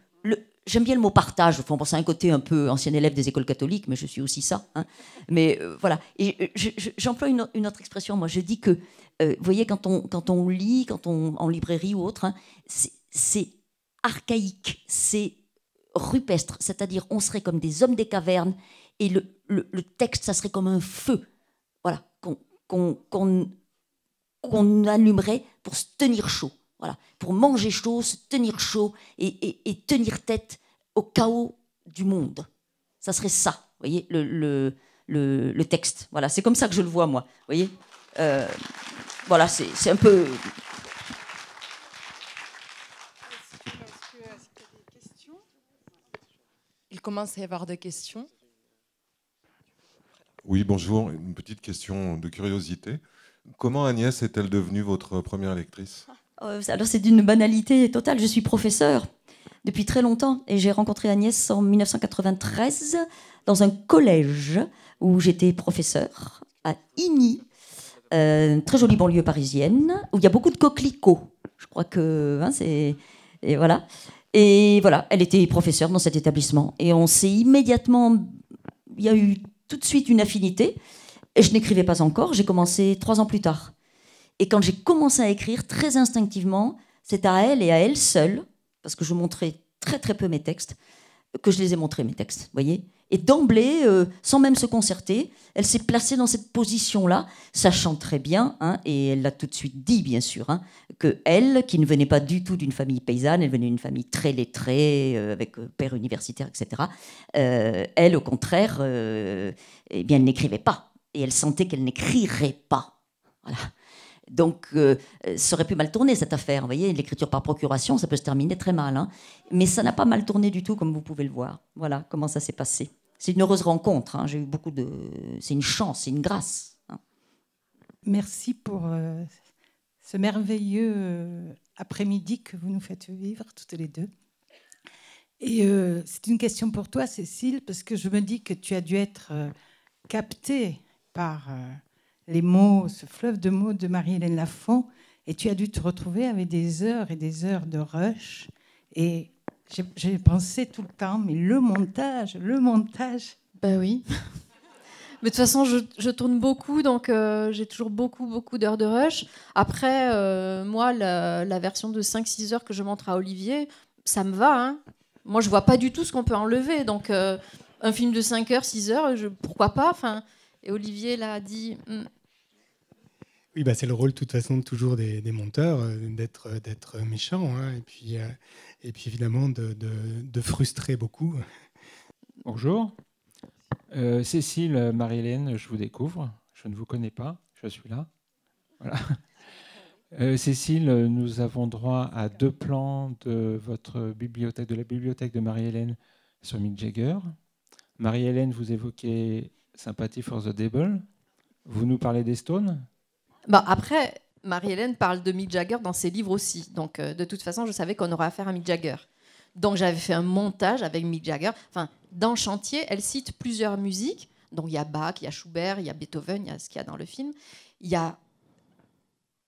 j'aime bien le mot partage. Enfin, penser c'est un côté un peu ancien élève des écoles catholiques, mais je suis aussi ça. Hein. Mais voilà. Et j'emploie une, autre expression. Moi, je dis que, vous voyez, quand on, quand on lit, quand on en librairie ou autre, c'est archaïque, c'est rupestre. C'est-à-dire, on serait comme des hommes des cavernes et le, le, texte, ça serait comme un feu, voilà, qu'on allumerait pour se tenir chaud, voilà, pour manger chaud, se tenir chaud et, tenir tête au chaos du monde. Ça serait ça, vous voyez, le, texte. Voilà, c'est comme ça que je le vois, moi, voyez. Euh, voilà, c'est un peu... Il commence à y avoir des questions. Oui, bonjour. Une petite question de curiosité. Comment Agnès est-elle devenue votre première lectrice ah, euh, Alors c'est d'une banalité totale. Je suis professeur depuis très longtemps et j'ai rencontré Agnès en 1993 dans un collège où j'étais professeur à Igny, euh, une très jolie banlieue parisienne où il y a beaucoup de coquelicots. Je crois que hein, c'est et voilà. Et voilà, elle était professeure dans cet établissement et on s'est immédiatement il y a eu tout de suite une affinité. Et je n'écrivais pas encore, j'ai commencé trois ans plus tard. Et quand j'ai commencé à écrire, très instinctivement, c'est à elle et à elle seule, parce que je montrais très très peu mes textes, que je les ai montrés mes textes, voyez et d'emblée, euh, sans même se concerter, elle s'est placée dans cette position-là, sachant très bien, hein, et elle l'a tout de suite dit, bien sûr, hein, que elle, qui ne venait pas du tout d'une famille paysanne, elle venait d'une famille très lettrée, euh, avec euh, père universitaire, etc. elle, au contraire, eh bien, elle n'écrivait pas, et elle sentait qu'elle n'écrirait pas. Voilà. Donc, euh, ça aurait pu mal tourner cette affaire. Vous voyez, l'écriture par procuration, ça peut se terminer très mal. Hein. Mais ça n'a pas mal tourné du tout, comme vous pouvez le voir. Voilà comment ça s'est passé. C'est une heureuse rencontre. Hein. J'ai eu beaucoup de. C'est une chance, c'est une grâce. Hein. Merci pour euh, ce merveilleux euh, après-midi que vous nous faites vivre toutes les deux. Et c'est une question pour toi, Cécile, parce que je me dis que tu as dû être captée par les mots, ce fleuve de mots de Marie-Hélène Lafont. Et tu as dû te retrouver avec des heures et des heures de rush. Et j'ai pensé tout le temps, mais le montage, le montage. Ben oui. Mais de toute façon, je, tourne beaucoup, donc euh, j'ai toujours beaucoup, beaucoup d'heures de rush. Après, euh, moi, la, version de 5-6 heures que je montre à Olivier, ça me va. Hein. Moi, je vois pas du tout ce qu'on peut enlever. Donc, euh, un film de 5 heures, 6 heures, je, pourquoi pas enfin, Et Olivier, l'a dit hmm, oui, bah, c'est le rôle de toute façon toujours des, monteurs euh, euh, d'être méchant hein, et puis euh, et puis évidemment de, frustrer beaucoup. Bonjour, Cécile, Marie-Hélène, je vous découvre. Je ne vous connais pas, je suis là. Voilà. Cécile, nous avons droit à deux plans de votre bibliothèque, de la bibliothèque de Marie-Hélène sur Mick Jagger. Marie-Hélène, vous évoquez Sympathy for the Devil. Vous nous parlez des Stones bah, après, Marie-Hélène parle de Mick Jagger dans ses livres aussi. Donc, euh, de toute façon, je savais qu'on aurait affaire à Mick Jagger. Donc, j'avais fait un montage avec Mick Jagger. Enfin, dans Chantier, elle cite plusieurs musiques. Donc, il y a Bach, il y a Schubert, il y a Beethoven, il y a ce qu'il y a dans le film. Il y a,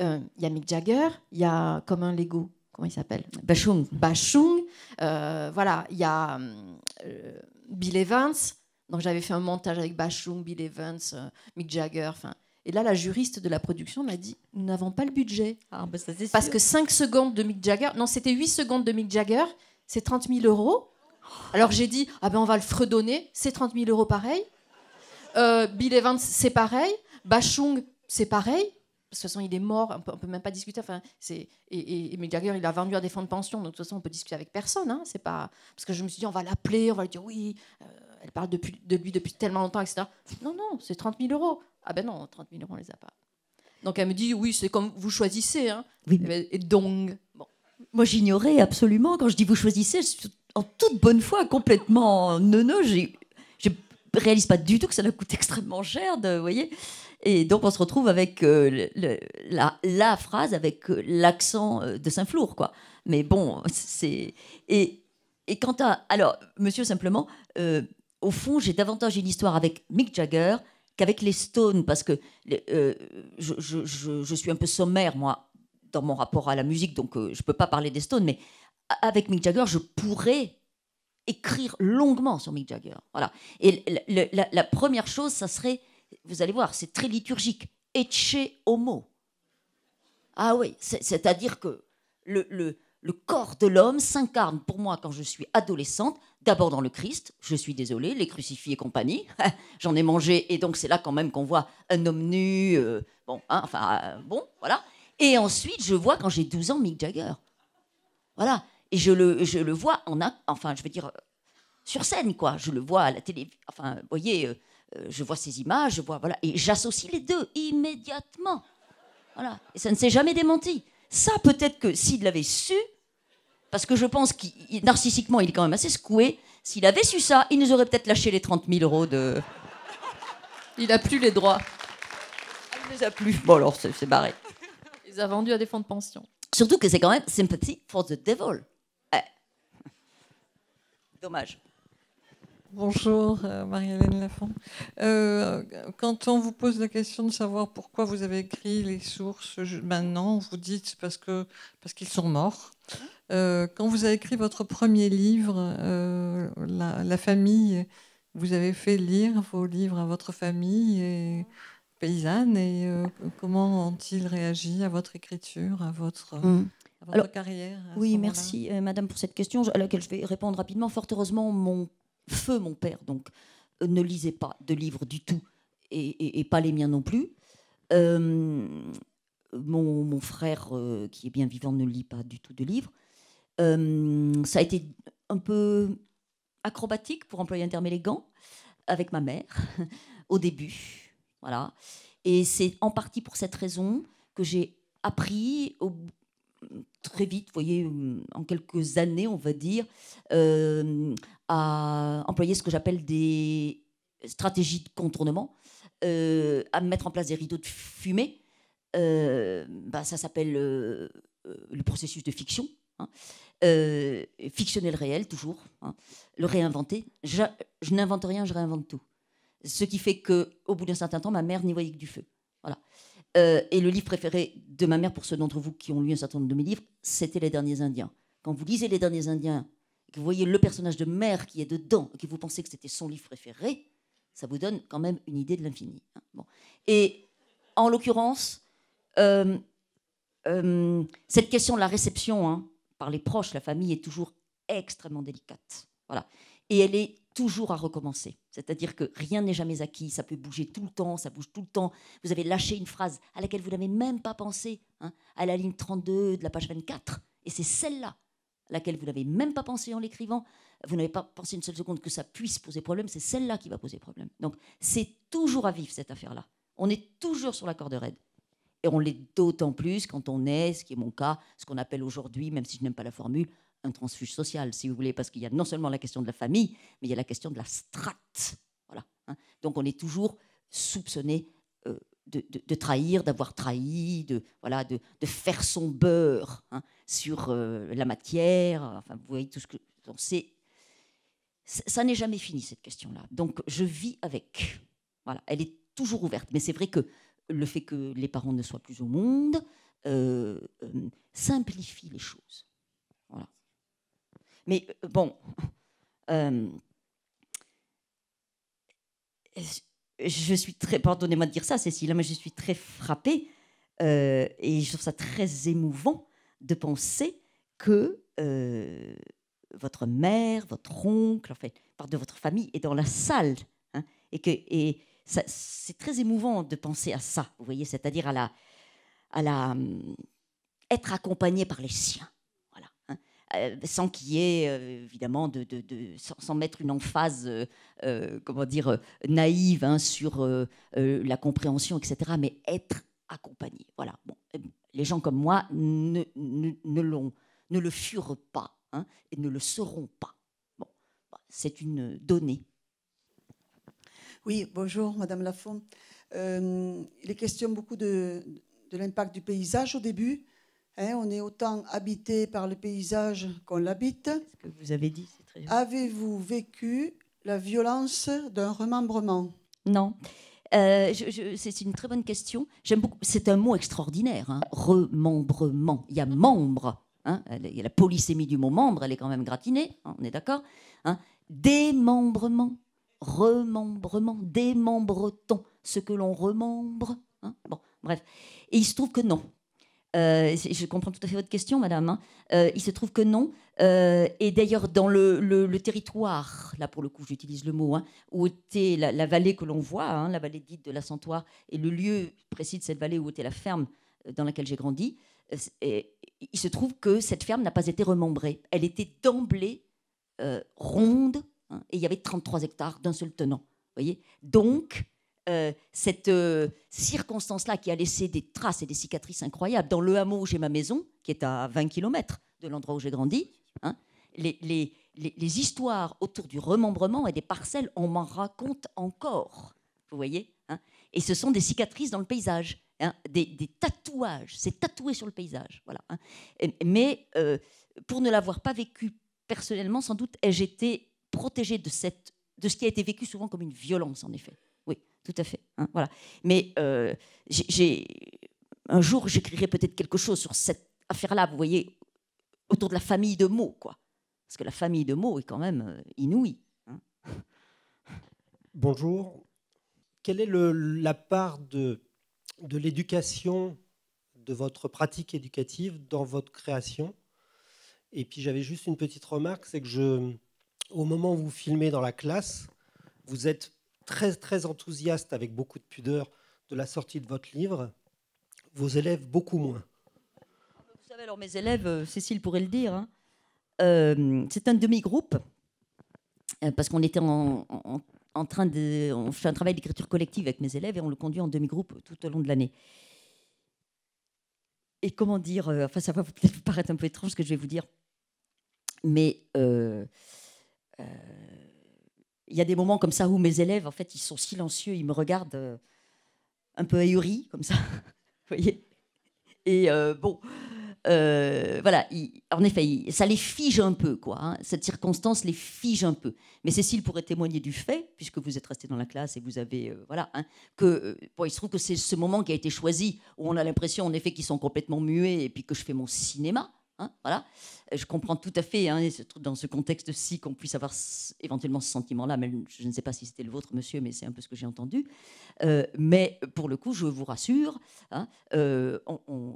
euh, y a Mick Jagger, il y a comme un Lego. Comment il s'appelle Bachung. Bachung. Euh, voilà, il y a Bill Evans. Donc, j'avais fait un montage avec Bachung, Bill Evans, Mick Jagger. Enfin, et là, la juriste de la production m'a dit Nous n'avons pas le budget. Ah, bah, parce que 5 secondes de Mick Jagger, non, c'était 8 secondes de Mick Jagger, c'est 30 000 euros. Alors j'ai dit Ah ben on va le fredonner, c'est 30 000 euros pareil. Euh, Bill Evans, c'est pareil. Bachung, c'est pareil. De toute façon, il est mort, on peut, peut même pas discuter. Enfin, c'est et, et, Mick Jagger, il a vendu à des fonds de pension, donc de toute façon, on peut discuter avec personne. Hein. C'est pas parce que je me suis dit, on va l'appeler, on va lui dire oui. Euh, elle parle depuis de lui depuis tellement longtemps, etc. Non, non, c'est 30 000 euros. Ah ben non, 30 000 euros, on les a pas. Donc elle me dit, oui, c'est comme vous choisissez. Hein. Et donc, bon. Moi, j'ignorais absolument. Quand je dis vous choisissez, en toute bonne foi, complètement neuneux. Je réalise pas du tout que ça nous coûte extrêmement cher, de, vous voyez. Et donc, on se retrouve avec euh, la, phrase, avec euh, l'accent euh, de Saint-Flour, quoi. Mais bon, c'est... Et, et quant à... Alors, monsieur, simplement, au fond, j'ai davantage une histoire avec Mick Jagger qu'avec les Stones, parce que euh, je, suis un peu sommaire, moi, dans mon rapport à la musique, donc euh, je ne peux pas parler des Stones, mais avec Mick Jagger, je pourrais écrire longuement sur Mick Jagger. Voilà. Et la, première chose, ça serait, vous allez voir, c'est très liturgique, Etche Homo. Ah oui, c'est-à-dire que le, le corps de l'homme s'incarne pour moi quand je suis adolescente D'abord dans le Christ, je suis désolé, les crucifix et compagnie. J'en ai mangé et donc c'est là quand même qu'on voit un homme nu. Euh, bon, hein, enfin, euh, bon, voilà. Et ensuite, je vois quand j'ai 12 ans Mick Jagger. Voilà. Et je le, le vois en. enfin, je veux dire, euh, sur scène, quoi. Je le vois à la télé. Enfin, vous voyez, je vois ces images, je vois. Voilà. Et j'associe les deux immédiatement. Voilà. Et ça ne s'est jamais démenti. Ça, peut-être que s'il l'avait su, parce que je pense qu'il narcissiquement, il est quand même assez secoué. S'il avait su ça, il nous aurait peut-être lâché les 30 000 euros de. Il n'a plus les droits. il les a plus. Bon, alors, c'est barré. Il les a vendus à des fonds de pension. Surtout que c'est quand même sympathy for the devil. Eh. Dommage. Bonjour, euh, Marie-Hélène Lafont. Euh, quand on vous pose la question de savoir pourquoi vous avez écrit les sources maintenant, vous dites parce que parce qu'ils sont morts. Euh, quand vous avez écrit votre premier livre, euh, la, famille, vous avez fait lire vos livres à votre famille et, paysanne et euh, comment ont-ils réagi à votre écriture, à votre... Hum. carrière oui, merci Madame pour cette question à laquelle je vais répondre rapidement. Fort heureusement, mon feu, mon père, donc, ne lisait pas de livres du tout et, pas les miens non plus. Mon, frère, qui est bien vivant, ne lit pas du tout de livres. Euh, ça a été un peu acrobatique, pour employer un terme élégant, avec ma mère au début. Voilà. Et c'est en partie pour cette raison que j'ai appris au, très vite, vous voyez, en quelques années, on va dire, euh, à employer ce que j'appelle des stratégies de contournement, euh, à mettre en place des rideaux de fumée. Bah, ça s'appelle le processus de fiction. Hein euh, fictionner le réel, toujours, hein. le réinventer. Je, n'invente rien, je réinvente tout. Ce qui fait que, au bout d'un certain temps, ma mère n'y voyait que du feu. Voilà. Euh, et le livre préféré de ma mère, pour ceux d'entre vous qui ont lu un certain nombre de mes livres, c'était Les Derniers Indiens. Quand vous lisez Les Derniers Indiens, que vous voyez le personnage de mère qui est dedans, et que vous pensez que c'était son livre préféré, ça vous donne quand même une idée de l'infini. Hein. bon. Et en l'occurrence, euh, euh, cette question de la réception, hein, par les proches, la famille est toujours extrêmement délicate. Voilà. Et elle est toujours à recommencer. C'est-à-dire que rien n'est jamais acquis, ça peut bouger tout le temps, ça bouge tout le temps. Vous avez lâché une phrase à laquelle vous n'avez même pas pensé, hein, à la ligne 32 de la page 24. Et c'est celle-là à laquelle vous n'avez même pas pensé en l'écrivant. Vous n'avez pas pensé une seule seconde que ça puisse poser problème. C'est celle-là qui va poser problème. Donc c'est toujours à vivre cette affaire-là. On est toujours sur la corde raide. Et on l'est d'autant plus quand on est, ce qui est mon cas, ce qu'on appelle aujourd'hui, même si je n'aime pas la formule, un transfuge social, si vous voulez, parce qu'il y a non seulement la question de la famille, mais il y a la question de la strate. Voilà. Hein. Donc on est toujours soupçonné euh, de, trahir, d'avoir trahi, de, voilà, de, faire son beurre hein, sur euh, la matière. Enfin, vous voyez tout ce que. On sait. Ça n'est jamais fini, cette question-là. Donc je vis avec. Voilà. Elle est toujours ouverte. Mais c'est vrai que le fait que les parents ne soient plus au monde euh, euh, simplifie les choses. Voilà. Mais euh, bon, je suis très, pardonnez-moi de dire ça, Cécile, hein, mais je suis très frappée et je trouve ça très émouvant de penser que votre mère, votre oncle, en fait, part de votre famille est dans la salle hein, et que et, c'est très émouvant de penser à ça, vous voyez, c'est-à-dire à la, à la, euh, être accompagné par les siens, voilà, hein. euh, sans qu'il ait euh, évidemment de, de, sans, mettre une emphase, comment dire, naïve hein, sur la compréhension, etc. Mais être accompagné, voilà. Bon, les gens comme moi ne, ne, ne, ne le furent pas hein, et ne le seront pas. Bon, bah, c'est une donnée oui, bonjour Madame Lafont. Euh, il est question beaucoup de, l'impact du paysage au début. Hein. on est autant habité par le paysage qu'on l'habite. Ce que vous avez dit, c'est très. Avez-vous vécu la violence d'un remembrement Non. Euh, c'est une très bonne question. C'est un mot extraordinaire. Hein. Remembrement. Il y a membre. Hein. Il y a la polysémie du mot membre. Elle est quand même gratinée. on est d'accord. Démembrement remembrement, démembre-t-on ce que l'on remembre hein Bon, bref. Et il se trouve que non. Euh, je comprends tout à fait votre question, madame. Hein. Euh, il se trouve que non. Euh, et d'ailleurs, dans le, territoire, là pour le coup, j'utilise le mot, hein, où était la, vallée que l'on voit, la vallée dite de la et le lieu précis de cette vallée où était la ferme dans laquelle j'ai grandi, et il se trouve que cette ferme n'a pas été remembrée. Elle était d'emblée ronde, Hein, et il y avait 33 hectares d'un seul tenant. Voyez Donc, euh, cette euh, circonstance-là qui a laissé des traces et des cicatrices incroyables. Dans le hameau où j'ai ma maison, qui est à 20 km de l'endroit où j'ai grandi, hein, les, histoires autour du remembrement et des parcelles, on m'en raconte encore. Vous voyez hein. Et ce sont des cicatrices dans le paysage. des, tatouages, c'est tatoué sur le paysage. Voilà, Mais euh, pour ne l'avoir pas vécu personnellement, sans doute ai-je été protégé de, cette, de ce qui a été vécu souvent comme une violence, en effet. Oui, tout à fait. Hein, voilà. Mais euh, j'ai, un jour, j'écrirai peut-être quelque chose sur cette affaire-là, vous voyez, autour de la famille de mots, quoi. Parce que la famille de mots est quand même euh, inouïe. Hein. Bonjour. Quelle est le, la part de, de l'éducation, de votre pratique éducative dans votre création Et puis j'avais juste une petite remarque, c'est que je, au moment où vous filmez dans la classe, vous êtes très, très enthousiaste, avec beaucoup de pudeur, de la sortie de votre livre. Vos élèves, beaucoup moins. Vous savez, alors mes élèves, euh, Cécile pourrait le dire, hein, euh, c'est un demi-groupe, euh, parce qu'on était en, en, train de. On fait un travail d'écriture collective avec mes élèves et on le conduit en demi-groupe tout au long de l'année. Et comment dire, enfin ça va peut-être vous paraître un peu étrange ce que je vais vous dire, mais euh, il y a des moments comme ça où mes élèves, en fait, ils sont silencieux, ils me regardent euh, un peu ahuris, comme ça. Vous voyez Et euh, bon, voilà, en effet, ça les fige un peu, quoi. Hein. cette circonstance les fige un peu. Mais Cécile pourrait témoigner du fait, puisque vous êtes resté dans la classe et vous avez. voilà, hein, que. il se trouve que c'est ce moment qui a été choisi, où on a l'impression, en effet, qu'ils sont complètement muets et puis que je fais mon cinéma. Hein, voilà. Euh, je comprends tout à fait, hein, dans ce contexte-ci, qu'on puisse avoir éventuellement ce sentiment-là. Mais je ne sais pas si c'était le vôtre, monsieur, mais c'est un peu ce que j'ai entendu. Euh, mais pour le coup, je vous rassure, hein, euh,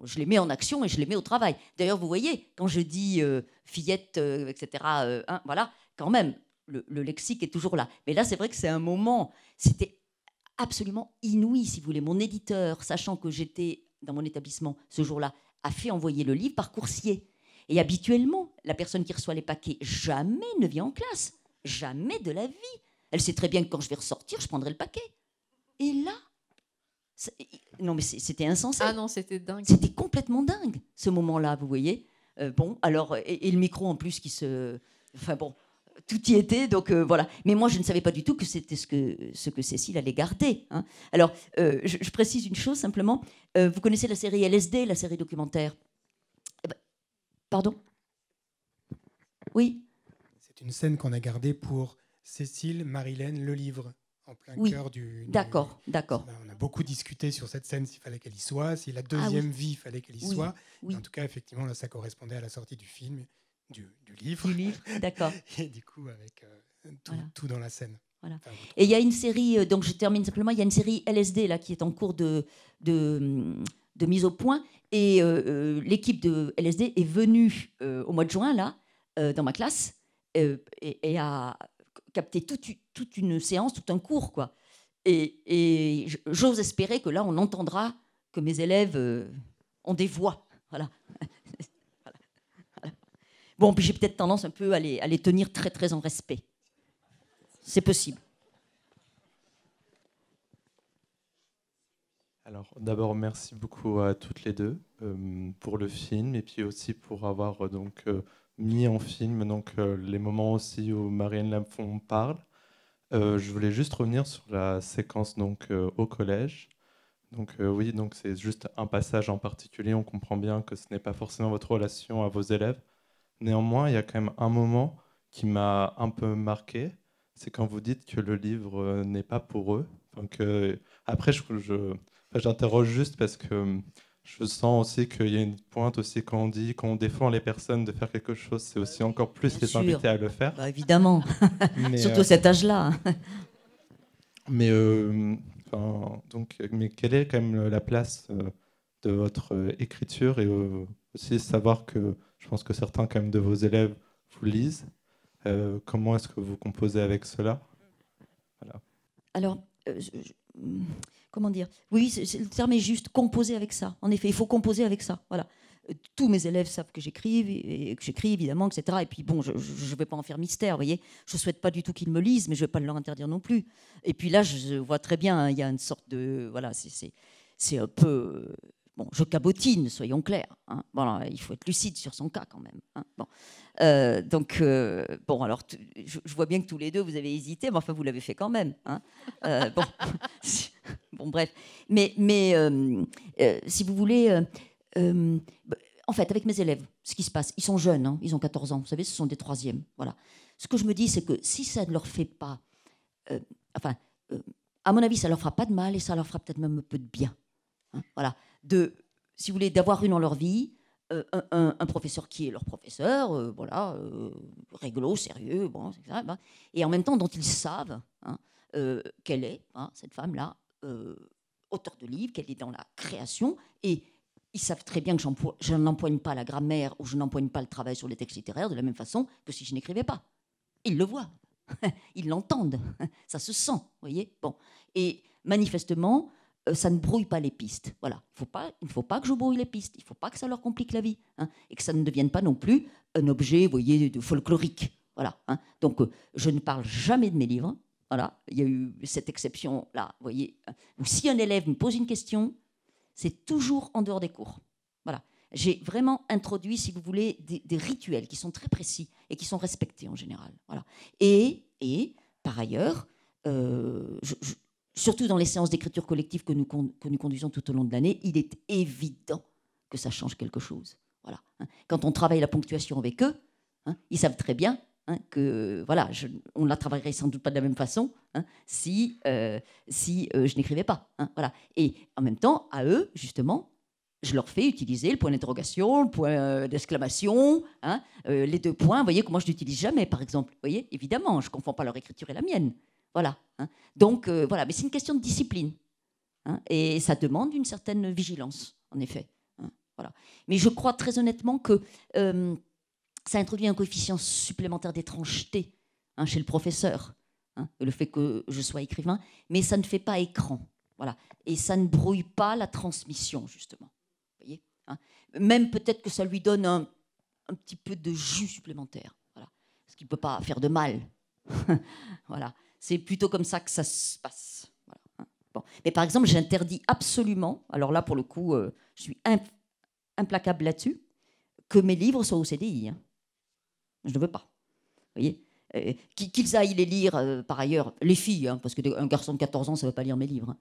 je les mets en action et je les mets au travail. D'ailleurs, vous voyez, quand je dis fillette, etc., voilà, quand même, le, le lexique est toujours là. Mais là, c'est vrai que c'est un moment, c'était absolument inouï, si vous voulez. Mon éditeur, sachant que j'étais dans mon établissement ce jour-là, a fait envoyer le livre par coursier. Et habituellement, la personne qui reçoit les paquets jamais ne vient en classe. Jamais de la vie. Elle sait très bien que quand je vais ressortir, je prendrai le paquet. Et là, non mais c'était insensé. Ah non, c'était dingue. C'était complètement dingue, ce moment-là, vous voyez. Euh, bon, alors, euh, et, le micro en plus qui se... Enfin bon, tout y était, donc euh, voilà. Mais moi, je ne savais pas du tout que c'était ce que, ce que Cécile allait garder. Hein. Alors, je, précise une chose simplement. vous connaissez la série LSD, la série documentaire Pardon Oui. C'est une scène qu'on a gardée pour Cécile, Marilène, le livre, en plein cœur du. D'accord, d'accord. On a beaucoup discuté sur cette scène, s'il fallait qu'elle y soit, si la ah deuxième vie fallait qu'elle y soit. En tout cas, effectivement, là, ça correspondait à la sortie du film, du, livre. Du livre, d'accord. Et du coup, avec euh, tout, dans la scène. Voilà. Et il y a une série, euh, donc je termine simplement, il y a une série LSD là qui est en cours de, de de mise au point. Et euh, euh, l'équipe de LSD est venue euh, au mois de juin, là, dans ma classe, et, a capté toute, une séance, tout un cours, quoi. Et, j'ose espérer que là, on entendra que mes élèves ont des voix. Voilà. Bon, puis j'ai peut-être tendance un peu à les tenir très, très en respect. C'est possible. Alors d'abord merci beaucoup à toutes les deux euh, pour le film et puis aussi pour avoir euh, donc euh, mis en film donc les moments aussi où Marianne Lamfond parle. je voulais juste revenir sur la séquence donc au collège. Donc oui, donc c'est juste un passage en particulier. On comprend bien que ce n'est pas forcément votre relation à vos élèves. Néanmoins, il y a quand même un moment qui m'a un peu marqué. C'est quand vous dites que le livre n'est pas pour eux. Donc après, je, je, J'interroge juste parce que hum, je sens aussi qu'il y a une pointe aussi quand on dit qu'on défend les personnes de faire quelque chose, c'est aussi encore plus les invités à le faire. Bah, évidemment, surtout euh, cet âge-là. mais euh, donc, mais quelle est quand même la place euh, de votre écriture et aussi savoir que je pense que certains quand même de vos élèves vous lisent. comment est-ce que vous composez avec cela Alors, comment dire Oui, le terme est juste, composer avec ça. En effet, il faut composer avec ça. Voilà. Euh, tous mes élèves savent que j'écrive, que j'écris évidemment, etc. Et puis bon, je ne vais pas en faire mystère, vous voyez. Je ne souhaite pas du tout qu'ils me lisent, mais je ne vais pas leur interdire non plus. Et puis là, je vois très bien, hein, il y a une sorte de. Voilà, c'est un peu Bon, je cabotine, soyons clairs. Hein. Bon, il faut être lucide sur son cas quand même. Hein. Bon. Euh, donc, euh, bon, alors, je, vois bien que tous les deux, vous avez hésité, mais enfin, vous l'avez fait quand même. Hein. Euh, bon. bref. Mais, mais si vous voulez, bah, en fait, avec mes élèves, ce qui se passe, ils sont jeunes, ils ont 14 ans, vous savez, ce sont des troisièmes. Voilà. Ce que je me dis, c'est que si ça ne leur fait pas. enfin, à mon avis, ça leur fera pas de mal et ça leur fera peut-être même un peu de bien voilà. De, si vous voulez, d'avoir eu dans leur vie euh, un, professeur qui est leur professeur, euh, voilà, euh, réglo, sérieux, bon, bah. et en même temps dont ils savent hein, qu'elle est, hein, cette femme-là, auteur de livres, qu'elle est dans la création, et ils savent très bien que je n'empoigne pas la grammaire ou je n'empoigne pas le travail sur les textes littéraires de la même façon que si je n'écrivais pas. Ils le voient, ils l'entendent, ça se sent, voyez. Bon, et manifestement, euh, ça ne brouille pas les pistes. Voilà, il ne faut pas que je brouille les pistes, il ne faut pas que ça leur complique la vie, hein, et que ça ne devienne pas non plus un objet, vous voyez, folklorique. Voilà. Hein. Donc, euh, je ne parle jamais de mes livres. Voilà, il y a eu cette exception-là, vous voyez. Ou si un élève me pose une question, c'est toujours en dehors des cours. Voilà. J'ai vraiment introduit, si vous voulez, des, rituels qui sont très précis et qui sont respectés en général. Voilà. Et, et par ailleurs, euh, je, surtout dans les séances d'écriture collective que nous, conduisons tout au long de l'année, il est évident que ça change quelque chose. Voilà. Hein. Quand on travaille la ponctuation avec eux, hein, ils savent très bien hein, que voilà, je, on la travaillerait sans doute pas de la même façon si, euh, si euh, je n'écrivais pas. voilà. Et en même temps, à eux, justement, je leur fais utiliser le point d'interrogation, le point euh, d'exclamation, les deux points. Vous voyez comment je n'utilise jamais, par exemple. voyez, évidemment, je ne confonds pas leur écriture et la mienne. Voilà. Hein. Donc, euh, voilà. Mais c'est une question de discipline. Hein, et ça demande une certaine vigilance, en effet. Hein, voilà. Mais je crois très honnêtement que euh, ça introduit un coefficient supplémentaire d'étrangeté chez le professeur, le fait que je sois écrivain, mais ça ne fait pas écran. Voilà. Et ça ne brouille pas la transmission, justement. Voyez Même peut-être que ça lui donne un, petit peu de jus supplémentaire. Ce qui ne peut pas faire de mal. voilà. C'est plutôt comme ça que ça se passe. Hein. Mais par exemple, j'interdis absolument, alors là pour le coup, euh, je suis implacable là-dessus, que mes livres soient au CDI. Hein. Je ne veux pas. Vous voyez euh, Qu'ils aillent les lire, euh, par ailleurs, les filles, hein, parce parce qu'un garçon de 14 ans, ça ne veut pas lire mes livres.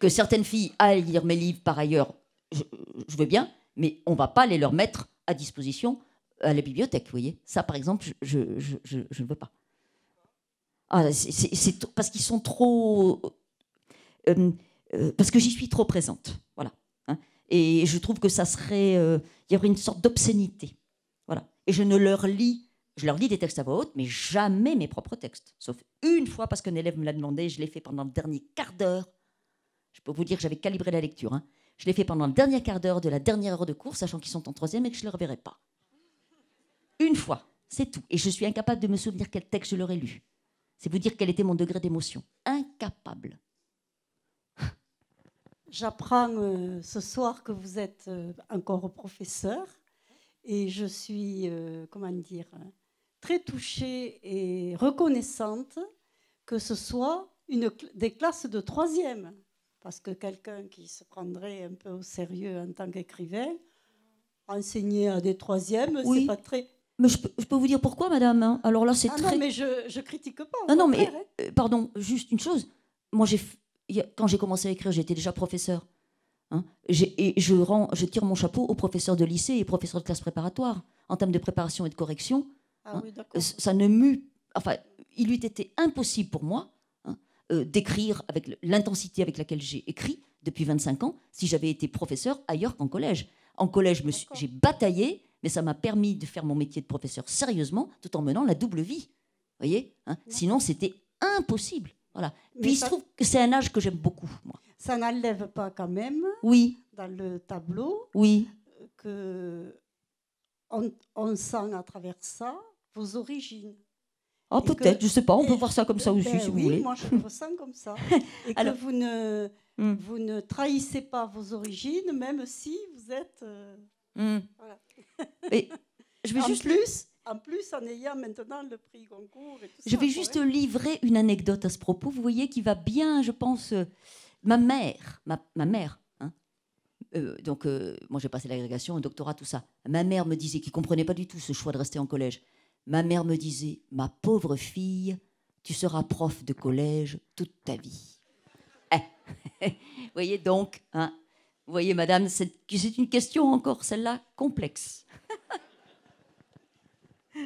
Que certaines filles aillent lire mes livres, par ailleurs, je, je veux bien, mais on ne va pas les leur mettre à disposition à la bibliothèque, vous voyez. Ça, par exemple, je ne veux pas. Ah, c'est parce qu'ils sont trop. Euh, euh, parce que j'y suis trop présente. Voilà. Hein. Et je trouve que ça serait. Euh, il y aurait une sorte d'obscénité. Voilà. Et je ne leur lis. Je leur lis des textes à voix haute, mais jamais mes propres textes. Sauf une fois, parce qu'un élève me l'a demandé, je l'ai fait pendant le dernier quart d'heure. Je peux vous dire que j'avais calibré la lecture. Hein. Je l'ai fait pendant le dernier quart d'heure de la dernière heure de cours, sachant qu'ils sont en troisième et que je ne les reverrai pas. Une fois, c'est tout. Et je suis incapable de me souvenir quel texte je leur ai lu. C'est vous dire quel était mon degré d'émotion. Incapable. J'apprends euh, ce soir que vous êtes euh, encore professeur et je suis, euh, comment dire, hein, très touchée et reconnaissante que ce soit une, des classes de troisième. Parce que quelqu'un qui se prendrait un peu au sérieux en tant qu'écrivain, enseigner à des troisièmes, oui. c'est pas très. Mais je peux, vous dire pourquoi, madame. Hein. Alors là, c'est ah très. Non, mais je, je critique pas. Ah non, mais hein. euh, pardon, juste une chose. Moi, j'ai quand j'ai commencé à écrire, j'étais déjà professeur. Hein. et je, rends, je tire mon chapeau aux professeurs de lycée et professeurs de classe préparatoire en termes de préparation et de correction. Ah ça ne mue. Enfin, il eût été impossible pour moi euh, d'écrire avec l'intensité avec laquelle j'ai écrit depuis 25 ans si j'avais été professeur ailleurs qu'en collège. En collège, j'ai bataillé mais ça m'a permis de faire mon métier de professeur sérieusement, tout en menant la double vie. voyez hein. Sinon, c'était impossible. Voilà. Puis mais il se trouve que c'est un âge que j'aime beaucoup, Ça n'enlève pas quand même, oui. dans le tableau, oui. que on, sent à travers ça vos origines. Ah peut-être, je ne sais pas, on peut voir ça comme ça aussi, ben si vous voulez. Moi, je le ressens comme ça. Et Alors, que vous ne, hmm. vous ne trahissez pas vos origines, même si vous êtes. Euh, Hmm. je vais juste. Plus, en plus, en ayant maintenant le prix Goncourt. je vais juste livrer une anecdote à ce propos, vous voyez, qui va bien, je pense. Euh, ma mère, ma, mère, hein. euh, donc euh, moi j'ai passé l'agrégation, le doctorat, tout ça. Ma mère me disait, qui comprenait pas du tout ce choix de rester en collège, ma mère me disait, ma pauvre fille, tu seras prof de collège toute ta vie. Eh. Vous voyez donc, hein, vous voyez, madame, c'est une question encore, celle-là, complexe.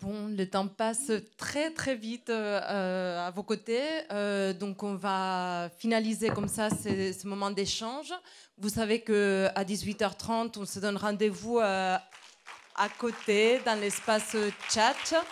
Bon, le temps passe très très vite euh, euh, à vos côtés, euh, donc on va finaliser comme ça ce, moment d'échange. Vous savez qu'à 18h30, on se donne rendez-vous à côté dans l'espace chat.